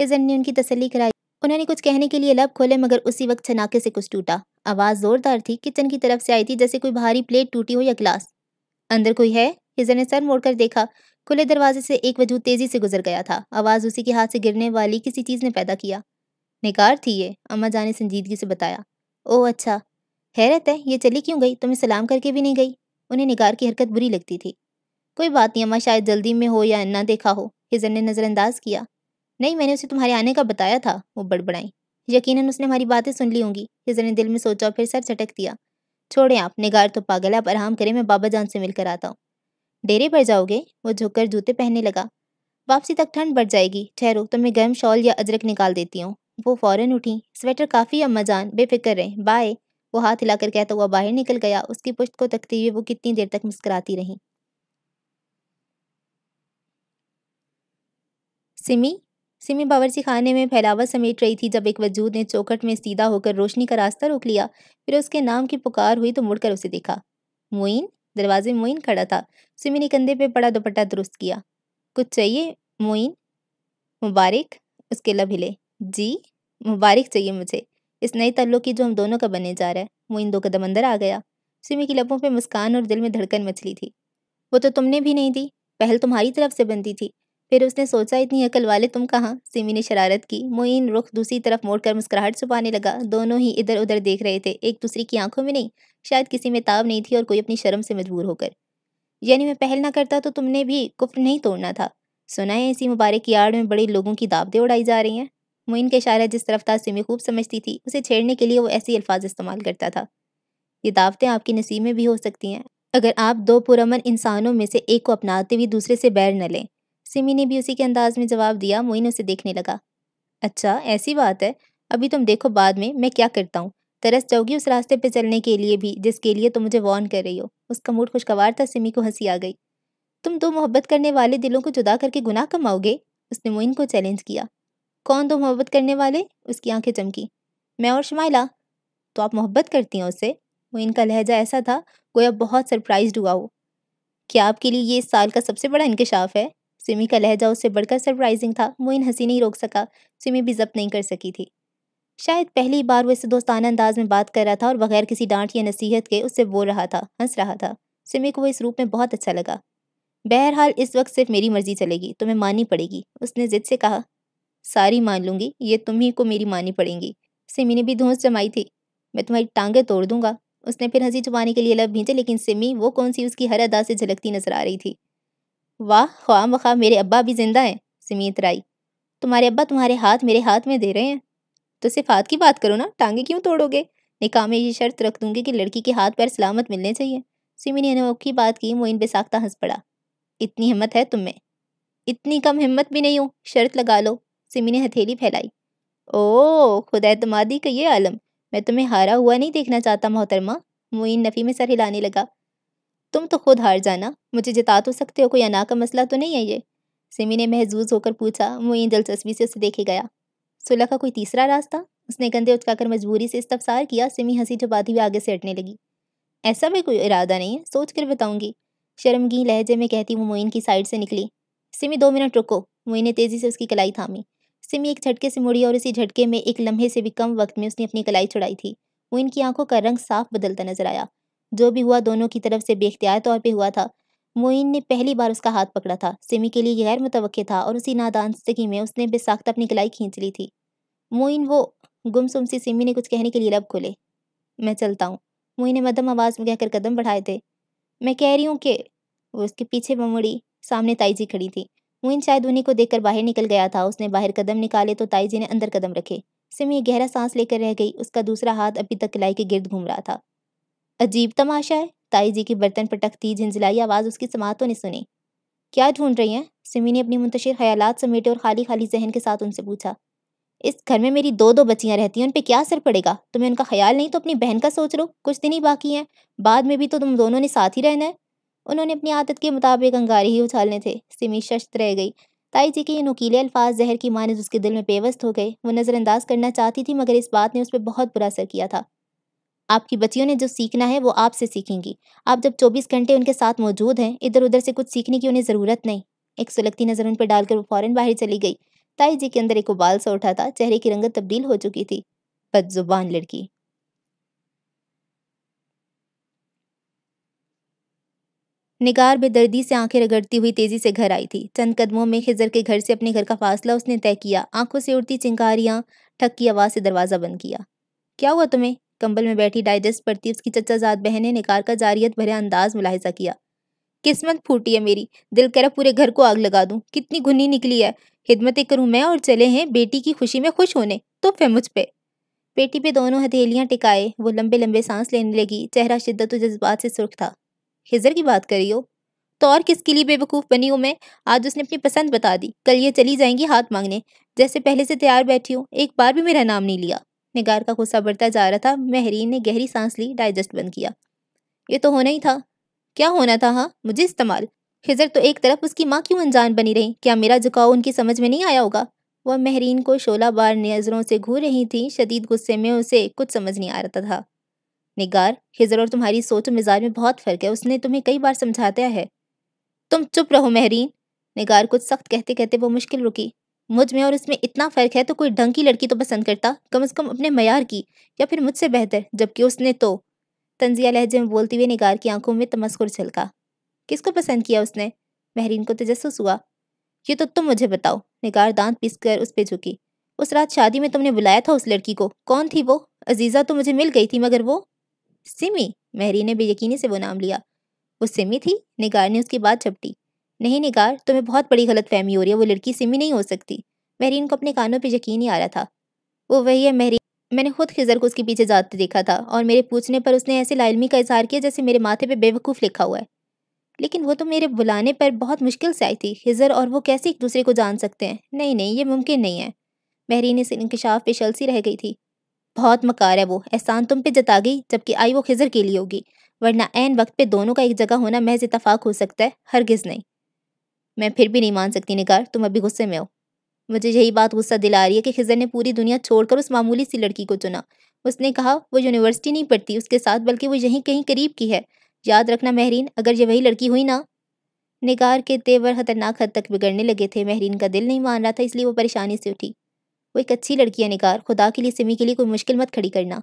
खिजर ने उनकी तसली कराई उन्होंने कुछ कहने के लिए लब खोले मगर उसी वक्त छनाके से कुछ टूटा आवाज़ ज़ोरदार थी किचन की तरफ से आई थी जैसे कोई भारी प्लेट टूटी हो या गिलास अंदर कोई है खिजर ने सर मोड़ देखा खुले दरवाजे से एक वजूद तेजी से गुजर गया था आवाज़ उसी के हाथ से गिरने वाली किसी चीज़ ने पैदा किया निकार थी ये अम्मा जान ने संजीदगी से बताया ओह अच्छा हैरत है ये चली क्यों गई तुम्हें सलाम करके भी नहीं गई उन्हें निकार की हरकत बुरी लगती थी कोई बात नहीं अम्मा शायद जल्दी में हो या ना देखा हो हिजर ने नज़रअंदाज किया नहीं मैंने उसे तुम्हारे आने का बताया था वो बड़बड़ाई यकीनन उसने हमारी बातें सुन ली होंगी हिजर ने दिल में सोचा और फिर सर चटक दिया छोड़ें आप निगार तो पागल आप आराम करें मैं बाबा जान से मिलकर आता हूँ डेरे पर जाओगे वो झुककर जूते पहनने लगा वापसी तक ठंड बढ़ जाएगी ठहरो तो मैं गर्म शॉल या अजरक निकाल देती हूँ वो फौरन उठी स्वेटर काफ़ी अम्मा जान बेफिक्र रहे बाय वो हाथ हिलाकर कहता हुआ बाहर निकल गया उसकी पुष्ट को तकते हुए वो कितनी देर तक मुस्कराती रही सिमी सिमी बावर्ची खाने में फैलावा समेट रही थी जब एक वजूद ने चौखट में सीधा होकर रोशनी का रास्ता रोक लिया फिर उसके नाम की पुकार हुई तो मुड़कर उसे देखा मोइन दरवाजे में मोइन खड़ा था सिमी ने कंधे पे पड़ा दुपट्टा दुरुस्त किया कुछ चाहिए मोइन मुबारक उसके लब हिले जी मुबारक चाहिए मुझे इस नए तल्लो की जो हम दोनों का बने जा रहा है मोइन दो कदम अंदर आ गया सिमी की लबों पर मुस्कान और दिल में धड़कन मछली थी वो तो तुमने भी नहीं दी पहल तुम्हारी तरफ से बनती थी फिर उसने सोचा इतनी अकल वाले तुम कहाँ सिमी ने शरारत की मोइन रुख दूसरी तरफ मोड़कर मुस्कुराहट छुपाने लगा दोनों ही इधर उधर देख रहे थे एक दूसरे की आंखों में नहीं शायद किसी में ताव नहीं थी और कोई अपनी शर्म से मजबूर होकर यानी मैं पहल ना करता तो तुमने भी कुफ्र नहीं तोड़ना था सुना है इसी मुबारक की आड़ में बड़े लोगों की दावतें उड़ाई जा रही हैं मोइन के इशारा जिस तरफ था सिमी खूब समझती थी उसे छेड़ने के लिए वो ऐसे अल्फाज इस्तेमाल करता था ये दावतें आपकी नसीब में भी हो सकती हैं अगर आप दो पुरमन इंसानों में से एक को अपनाते हुए दूसरे से बैर न लें सिमी ने भी उसी के अंदाज में जवाब दिया मोइन उसे देखने लगा अच्छा ऐसी बात है अभी तुम देखो बाद में मैं क्या करता हूँ तरस जाओगी उस रास्ते पे चलने के लिए भी जिसके लिए तुम मुझे वार्न कर रही हो उसका मूड खुशगवार था सिमी को हंसी आ गई तुम दो मोहब्बत करने वाले दिलों को जुदा करके गुनाह कमाओगे उसने मोइन को चैलेंज किया कौन दो मोहब्बत करने वाले उसकी आंखें चमकी मैं और शमाइला तो आप मोहब्बत करती हैं उससे मोइन का लहजा ऐसा था गोया बहुत सरप्राइज हुआ हो क्या आपके लिए ये इस साल का सबसे बड़ा इंकशाफ है सिमी का लहजा उससे बढ़कर सरप्राइजिंग था मोइन हंसी नहीं रोक सका सिमी भी जब्त नहीं कर सकी थी शायद पहली बार वो इससे दोस्ताना अंदाज में बात कर रहा था और बगैर किसी डांट या नसीहत के उससे बोल रहा था हंस रहा था सिमी को वो इस रूप में बहुत अच्छा लगा बहरहाल इस वक्त सिर्फ मेरी मर्जी चलेगी तुम्हें माननी पड़ेगी उसने ज़िद से कहा सारी मान लूँगी ये तुम्ही को मेरी माननी पड़ेंगी सिमी ने भी धूस जमाई थी मैं तुम्हारी टांगे तोड़ दूंगा उसने फिर हंसी छुपाने के लिए लब भेजे लेकिन सिमी वो कौन सी उसकी हर अदा से झलकती नजर आ रही थी वाह खाम बखा मेरे अब्बा भी जिंदा हैं समीत राई तुम्हारे अब्बा तुम्हारे हाथ मेरे हाथ में दे रहे हैं तो सिर्फ हाथ की बात करो ना टांगे क्यों तोड़ोगे निकाह में ये शर्त रख दूंगी कि लड़की के हाथ पैर सलामत मिलने चाहिए सिमी ने अनोखी बात की मोइन बेसाख्ता हंस पड़ा इतनी हिम्मत है तुम्हें इतनी कम हिम्मत भी नहीं हो शर्त लगा लो सिमी ने हथेली फैलाई ओ खुद एतमादी का ये आलम मैं तुम्हें हारा हुआ नहीं देखना चाहता मोहतरमा मोइन नफ़ी में सर हिलाने लगा तुम तो खुद हार जाना मुझे जिता तो सकते हो कोई अना का मसला तो नहीं है ये सिमी ने महजूज होकर पूछा मुइन दिलचस्पी से उसे देखे गया सुलह का कोई तीसरा रास्ता उसने गंदे उचकाकर मजबूरी से इस्तफसार किया सिमी हंसी चुपाती हुई आगे से हटने लगी ऐसा भी कोई इरादा नहीं है सोच कर बताऊंगी शर्मगी लहजे में कहती वो मोइन की साइड से निकली सिमी दो मिनट रुको मोइन ने तेज़ी से उसकी कलाई थामी सिमी एक झटके से मुड़ी और इसी झटके में एक लम्हे से भी कम वक्त में उसने अपनी कलाई छुड़ाई थी मोइन की आंखों का रंग साफ बदलता नजर आया जो भी हुआ दोनों की तरफ से बेख्तियार तौर पर हुआ था मोइन ने पहली बार उसका हाथ पकड़ा था सिमी के लिए गैर मुतव था और उसी नादानस्तगी में उसने बेसाख्त अपनी कलाई खींच ली थी मोइन वो गुमसुम सी सिमी ने कुछ कहने के लिए लब खोले मैं चलता हूँ मोइन ने मदम आवाज़ में कहकर कदम बढ़ाए थे मैं कह रही हूँ कि वो उसके पीछे मुड़ी सामने ताईजी खड़ी थी मोइन शायद उन्हीं को देखकर बाहर निकल गया था उसने बाहर कदम निकाले तो ताईजी ने अंदर कदम रखे सिमी गहरा सांस लेकर रह गई उसका दूसरा हाथ अभी तक कलाई के गिर्द घूम रहा था अजीब तमाशा है ताई जी की बर्तन पटकती झंझलाई आवाज़ उसकी समातों ने सुनी क्या ढूंढ रही हैं सिमी ने अपनी मुंतशिर ख्यालात समेटे और खाली खाली जहन के साथ उनसे पूछा इस घर में मेरी दो दो बच्चियां रहती हैं उन पर क्या असर पड़ेगा तुम्हें उनका ख्याल नहीं तो अपनी बहन का सोच लो कुछ दिन ही बाकी हैं बाद में भी तो तुम दोनों ने साथ ही रहना है उन्होंने अपनी आदत के मुताबिक अंगारे ही उछालने थे सिमी शस्त रह गई ताई जी के ये नकीले अल्फाज जहर की मानद उसके दिल में पेवस्त हो गए वो नज़रअंदाज करना चाहती थी मगर इस बात ने उस पर बहुत बुरा असर किया था आपकी बच्चियों ने जो सीखना है वो आपसे सीखेंगी आप जब 24 घंटे उनके साथ मौजूद हैं इधर उधर से कुछ सीखने की उन्हें ज़रूरत नहीं एक सुलगती नज़र उन पर डालकर वो फ़ौरन बाहर चली गई ताई जी के अंदर एक उबाल सा उठा था चेहरे की रंगत तब्दील हो चुकी थी बदजुबान लड़की निगार बेदर्दी से आंखें रगड़ती हुई तेजी से घर आई थी चंद कदमों में खिजर के घर से अपने घर का फासला उसने तय किया आंखों से उड़ती चिंकारियां ठक की आवाज़ से दरवाज़ा बंद किया क्या हुआ तुम्हें कंबल में बैठी डाइजेस्ट पड़ती उसकी चचाजाद बहन ने निकार का जारियत भरे अंदाज मुलाहिजा किया किस्मत फूटी है मेरी दिल करा पूरे घर को आग लगा दूं कितनी घुनी निकली है खिदमतें करूं मैं और चले हैं बेटी की खुशी में खुश होने तो फे मुझ पे बेटी पे दोनों हथेलियां टिकाए वो लंबे लंबे सांस लेने लगी चेहरा शिद्दत जज्बात से सुर्ख था खिजर की बात करी हो तो और किसके लिए बेवकूफ़ बनी हूँ मैं आज उसने अपनी पसंद बता दी कल ये चली जाएंगी हाथ मांगने जैसे पहले से तैयार बैठी हूँ एक बार भी मेरा नाम नहीं लिया निगार का गुस्सा बढ़ता जा रहा था महरीन ने गहरी सांस ली डाइजेस्ट बंद किया ये तो होना ही था क्या होना था हाँ मुझे इस्तेमाल खिजर तो एक तरफ उसकी माँ क्यों अनजान बनी रही क्या मेरा झुकाव उनकी समझ में नहीं आया होगा वह महरीन को शोला बार नज़रों से घूर रही थी शदीद गुस्से में उसे कुछ समझ नहीं आ रहा था निगार खिजर और तुम्हारी सोच मिजाज में बहुत फ़र्क है उसने तुम्हें कई बार समझाता है तुम चुप रहो महरीन निगार कुछ सख्त कहते कहते वो मुश्किल रुकी मुझ में और उसमें इतना फ़र्क है तो कोई ढंग की लड़की तो पसंद करता कम से कम अपने मैार की या फिर मुझसे बेहतर जबकि उसने तो तंजिया लहजे में बोलती हुई निगार की आंखों में तमस्कुर छलका किसको पसंद किया उसने महरीन को तजस्स हुआ ये तो तुम मुझे बताओ निगार दांत पीस कर उस पर झुकी उस रात शादी में तुमने बुलाया था उस लड़की को कौन थी वो अजीज़ा तो मुझे मिल गई थी मगर वो सिमी महरी ने बेयकीनी से वो नाम लिया वो सिमी थी निगार ने उसकी बात झपटी नहीं निगार तुम्हें बहुत बड़ी गलत फहमी हो रही है वो लड़की सिमी नहीं हो सकती महरीन को अपने कानों पर यकीन ही आ रहा था वो वही है महरीन मैंने खुद खिजर को उसके पीछे जाते देखा था और मेरे पूछने पर उसने ऐसे लालमी का इजहार किया जैसे मेरे माथे पर बेवकूफ़ लिखा हुआ है लेकिन वो तो मेरे बुलाने पर बहुत मुश्किल से आई थी खिजर और वो कैसे एक दूसरे को जान सकते हैं नहीं नहीं ये मुमकिन नहीं है महरीन इस इंकशाफ पे शलसी रह गई थी बहुत मकार है वो एहसान तुम पे जता गई जबकि आई वो खिजर के लिए होगी वरना ऐन वक्त पे दोनों का एक जगह होना महज इतफाक हो सकता है हरगिज़ नहीं मैं फिर भी नहीं मान सकती निकार तुम अभी गुस्से में हो मुझे यही बात गुस्सा दिला रही है कि खिजर ने पूरी दुनिया छोड़कर उस मामूली सी लड़की को चुना उसने कहा वो यूनिवर्सिटी नहीं पढ़ती उसके साथ बल्कि वो यहीं कहीं करीब की है याद रखना महरीन अगर ये वही लड़की हुई ना निगार के तेवर खतरनाक हद तक बिगड़ने लगे थे महरीन का दिल नहीं मान रहा था इसलिए वो परेशानी से उठी वो एक अच्छी लड़की है निगार खुदा के लिए सिमी के लिए कोई मुश्किल मत खड़ी करना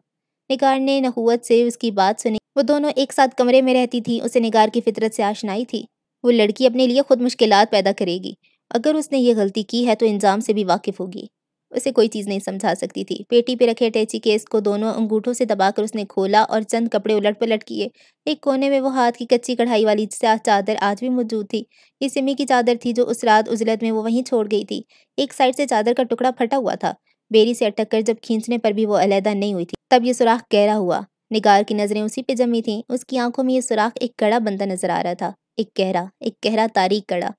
निगार ने नहुवत से उसकी बात सुनी वो दोनों एक साथ कमरे में रहती थी उसे निगार की फितरत से आशनाई थी वो लड़की अपने लिए खुद मुश्किल पैदा करेगी अगर उसने ये गलती की है तो इंजाम से भी वाकिफ़ होगी उसे कोई चीज़ नहीं समझा सकती थी पेटी पे रखे अटैची केस को दोनों अंगूठों से दबाकर उसने खोला और चंद कपड़े उलट पलट किए एक कोने में वो हाथ की कच्ची कढ़ाई वाली चादर आज भी मौजूद थी ये सिमी की चादर थी जो उस रात उजलत में वो वहीं छोड़ गई थी एक साइड से चादर का टुकड़ा फटा हुआ था बेरी से अटक कर जब खींचने पर भी वो अलहदा नहीं हुई थी तब ये सुराख गहरा हुआ निगार की नज़रें उसी पे जमी थी उसकी आंखों में यह सुराख एक कड़ा बंदा नजर आ रहा था एक गहरा एक गहरा तारीख कड़ा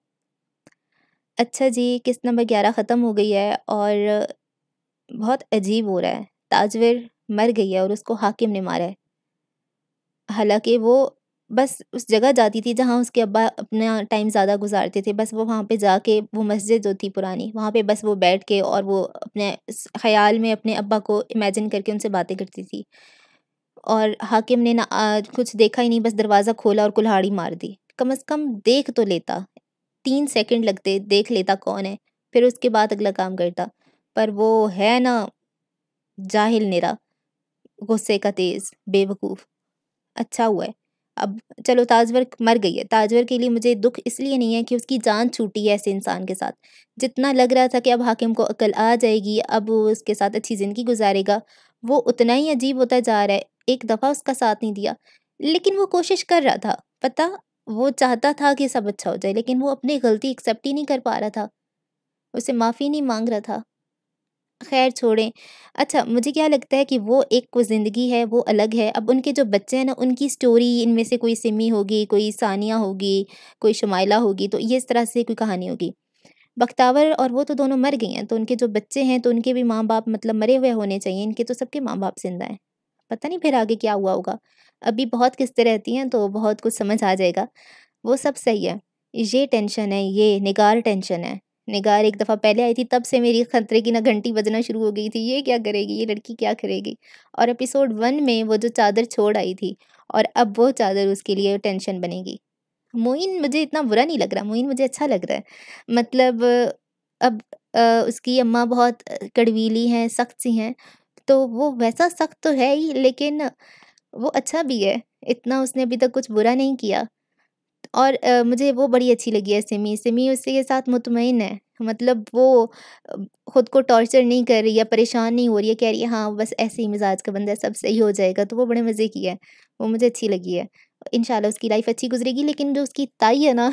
अच्छा जी किस्त नंबर ग्यारह ख़त्म हो गई है और बहुत अजीब हो रहा है ताजवीर मर गई है और उसको हाकिम ने मारा है हालांकि वो बस उस जगह जाती थी जहाँ उसके अब्बा अपना टाइम ज़्यादा गुजारते थे बस वो वहाँ पे जाके वो मस्जिद जो थी पुरानी वहाँ पे बस वो बैठ के और वो अपने ख्याल में अपने अब्बा को इमेजिन करके उनसे बातें करती थी और हाकिम ने ना कुछ देखा ही नहीं बस दरवाज़ा खोला और कुल्हाड़ी मार दी कम से कम देख तो लेता तीन सेकंड लगते देख लेता कौन है फिर उसके बाद अगला काम करता पर वो है ना जाहिल निरा गुस्से का तेज़ बेवकूफ़ अच्छा हुआ है अब चलो ताजवर मर गई है ताजवर के लिए मुझे दुख इसलिए नहीं है कि उसकी जान छूटी है ऐसे इंसान के साथ जितना लग रहा था कि अब हाकिम को अकल आ जाएगी अब वो उसके साथ अच्छी ज़िंदगी गुजारेगा वो उतना ही अजीब होता जा रहा है एक दफ़ा उसका साथ नहीं दिया लेकिन वो कोशिश कर रहा था पता वो चाहता था कि सब अच्छा हो जाए लेकिन वो अपनी गलती एक्सेप्ट ही नहीं कर पा रहा था उसे माफ़ी नहीं मांग रहा था खैर छोड़ें अच्छा मुझे क्या लगता है कि वो एक को ज़िंदगी है वो अलग है अब उनके जो बच्चे हैं ना उनकी स्टोरी इनमें से कोई सिमी होगी कोई सानिया होगी कोई शमाइला होगी तो ये इस तरह से कोई कहानी होगी बख्तावर और वो तो दोनों मर गए हैं तो उनके जो बच्चे हैं तो उनके भी माँ बाप मतलब मरे हुए होने चाहिए इनके तो सबके माँ बाप जिंदा हैं पता नहीं फिर आगे क्या हुआ होगा अभी बहुत किस्तें रहती हैं तो बहुत कुछ समझ आ जाएगा वो सब सही है ये टेंशन है ये निगार टेंशन है निगार एक दफ़ा पहले आई थी तब से मेरी खतरे की ना घंटी बजना शुरू हो गई थी ये क्या करेगी ये लड़की क्या करेगी और एपिसोड वन में वो जो चादर छोड़ आई थी और अब वो चादर उसके लिए टेंशन बनेगी मोइन मुझे इतना बुरा नहीं लग रहा मोइन मुझे अच्छा लग रहा है मतलब अब आ, उसकी अम्मा बहुत कड़वीली हैं सख्त सी हैं तो वो वैसा सख्त तो है ही लेकिन वो अच्छा भी है इतना उसने अभी तक कुछ बुरा नहीं किया और आ, मुझे वो बड़ी अच्छी लगी है सिमी सिमी उससे के साथ मुतमिन है मतलब वो ख़ुद को टॉर्चर नहीं कर रही है परेशान नहीं हो रही है कह रही है हाँ बस ऐसे ही मिजाज का बंदा है सब सही हो जाएगा तो वो बड़े मज़े की है वो मुझे अच्छी लगी है इन उसकी लाइफ अच्छी गुजरेगी लेकिन जो उसकी ताई है ना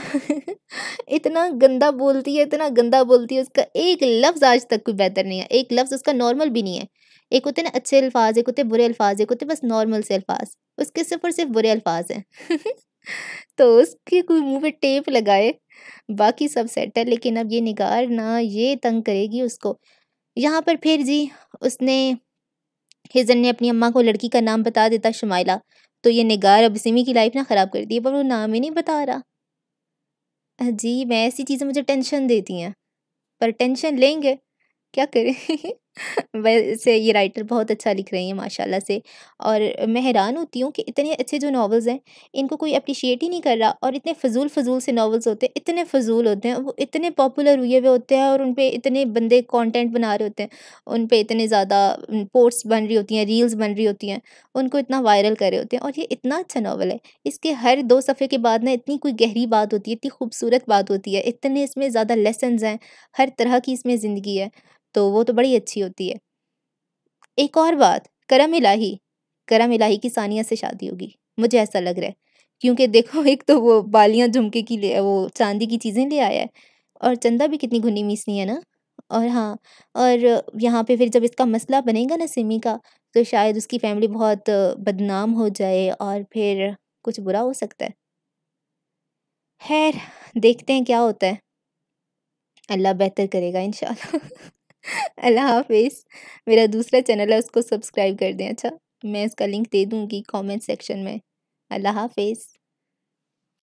इतना गंदा बोलती है इतना गंदा बोलती है उसका एक लफ्ज़ आज तक कोई बेहतर नहीं है एक लफ्ज़ उसका नॉर्मल भी नहीं है एक होते ना अच्छे अल्फाज एक होते बुरे अल्फाज एक होते बस नॉर्मल से अल्फाज उसके सिर्फ और सिर्फ बुरे अल्फाज हैं तो उसके कोई मुंह पे टेप लगाए बाकी सब सेट है लेकिन अब ये निगार ना ये तंग करेगी उसको यहाँ पर फिर जी उसने हिजन ने अपनी अम्मा को लड़की का नाम बता देता शुमाइला तो ये निगार अब सिमी की लाइफ ना ख़राब कर दी पर वो नाम ही नहीं बता रहा जी मैं ऐसी चीज़ें मुझे टेंशन देती हैं पर टेंशन लेंगे क्या करें वैसे ये राइटर बहुत अच्छा लिख रही हैं माशाल्लाह से और मैं हैरान होती हूँ कि इतने अच्छे जो नॉवेल्स हैं इनको कोई अप्रिशिएट ही नहीं कर रहा और इतने फजूल फजूल से नॉवेल्स होते हैं इतने फजूल होते हैं वो इतने पॉपुलर हुए हुए होते हैं और उन पर इतने बंदे कंटेंट बना रहे होते हैं उन पर इतने ज़्यादा पोस्ट बन रही होती हैं रील्स बन रही होती हैं उनको इतना वायरल कर रहे होते हैं और ये इतना अच्छा नावल है इसके हर दो सफ़े के बाद ना इतनी कोई गहरी बात होती है इतनी खूबसूरत बात होती है इतने इसमें ज़्यादा लेसन हैं हर तरह की इसमें ज़िंदगी है तो वो तो बड़ी अच्छी होती है एक और बात करम इलाही करम इलाही की सानिया से शादी होगी मुझे ऐसा लग रहा है क्योंकि देखो एक तो वो बालियाँ झुमके की ले वो चांदी की चीज़ें ले आया है और चंदा भी कितनी घुनी मीसनी है ना और हाँ और यहाँ पे फिर जब इसका मसला बनेगा ना सिमी का तो शायद उसकी फैमिली बहुत बदनाम हो जाए और फिर कुछ बुरा हो सकता है खैर देखते हैं क्या होता है अल्लाह बेहतर करेगा इन अल्लाह हाफिज़। मेरा दूसरा चैनल है उसको सब्सक्राइब कर दें अच्छा? मैं इसका लिंक दे दूँगी कॉमेंट सेक्शन में। अल्लाह हाफिज़।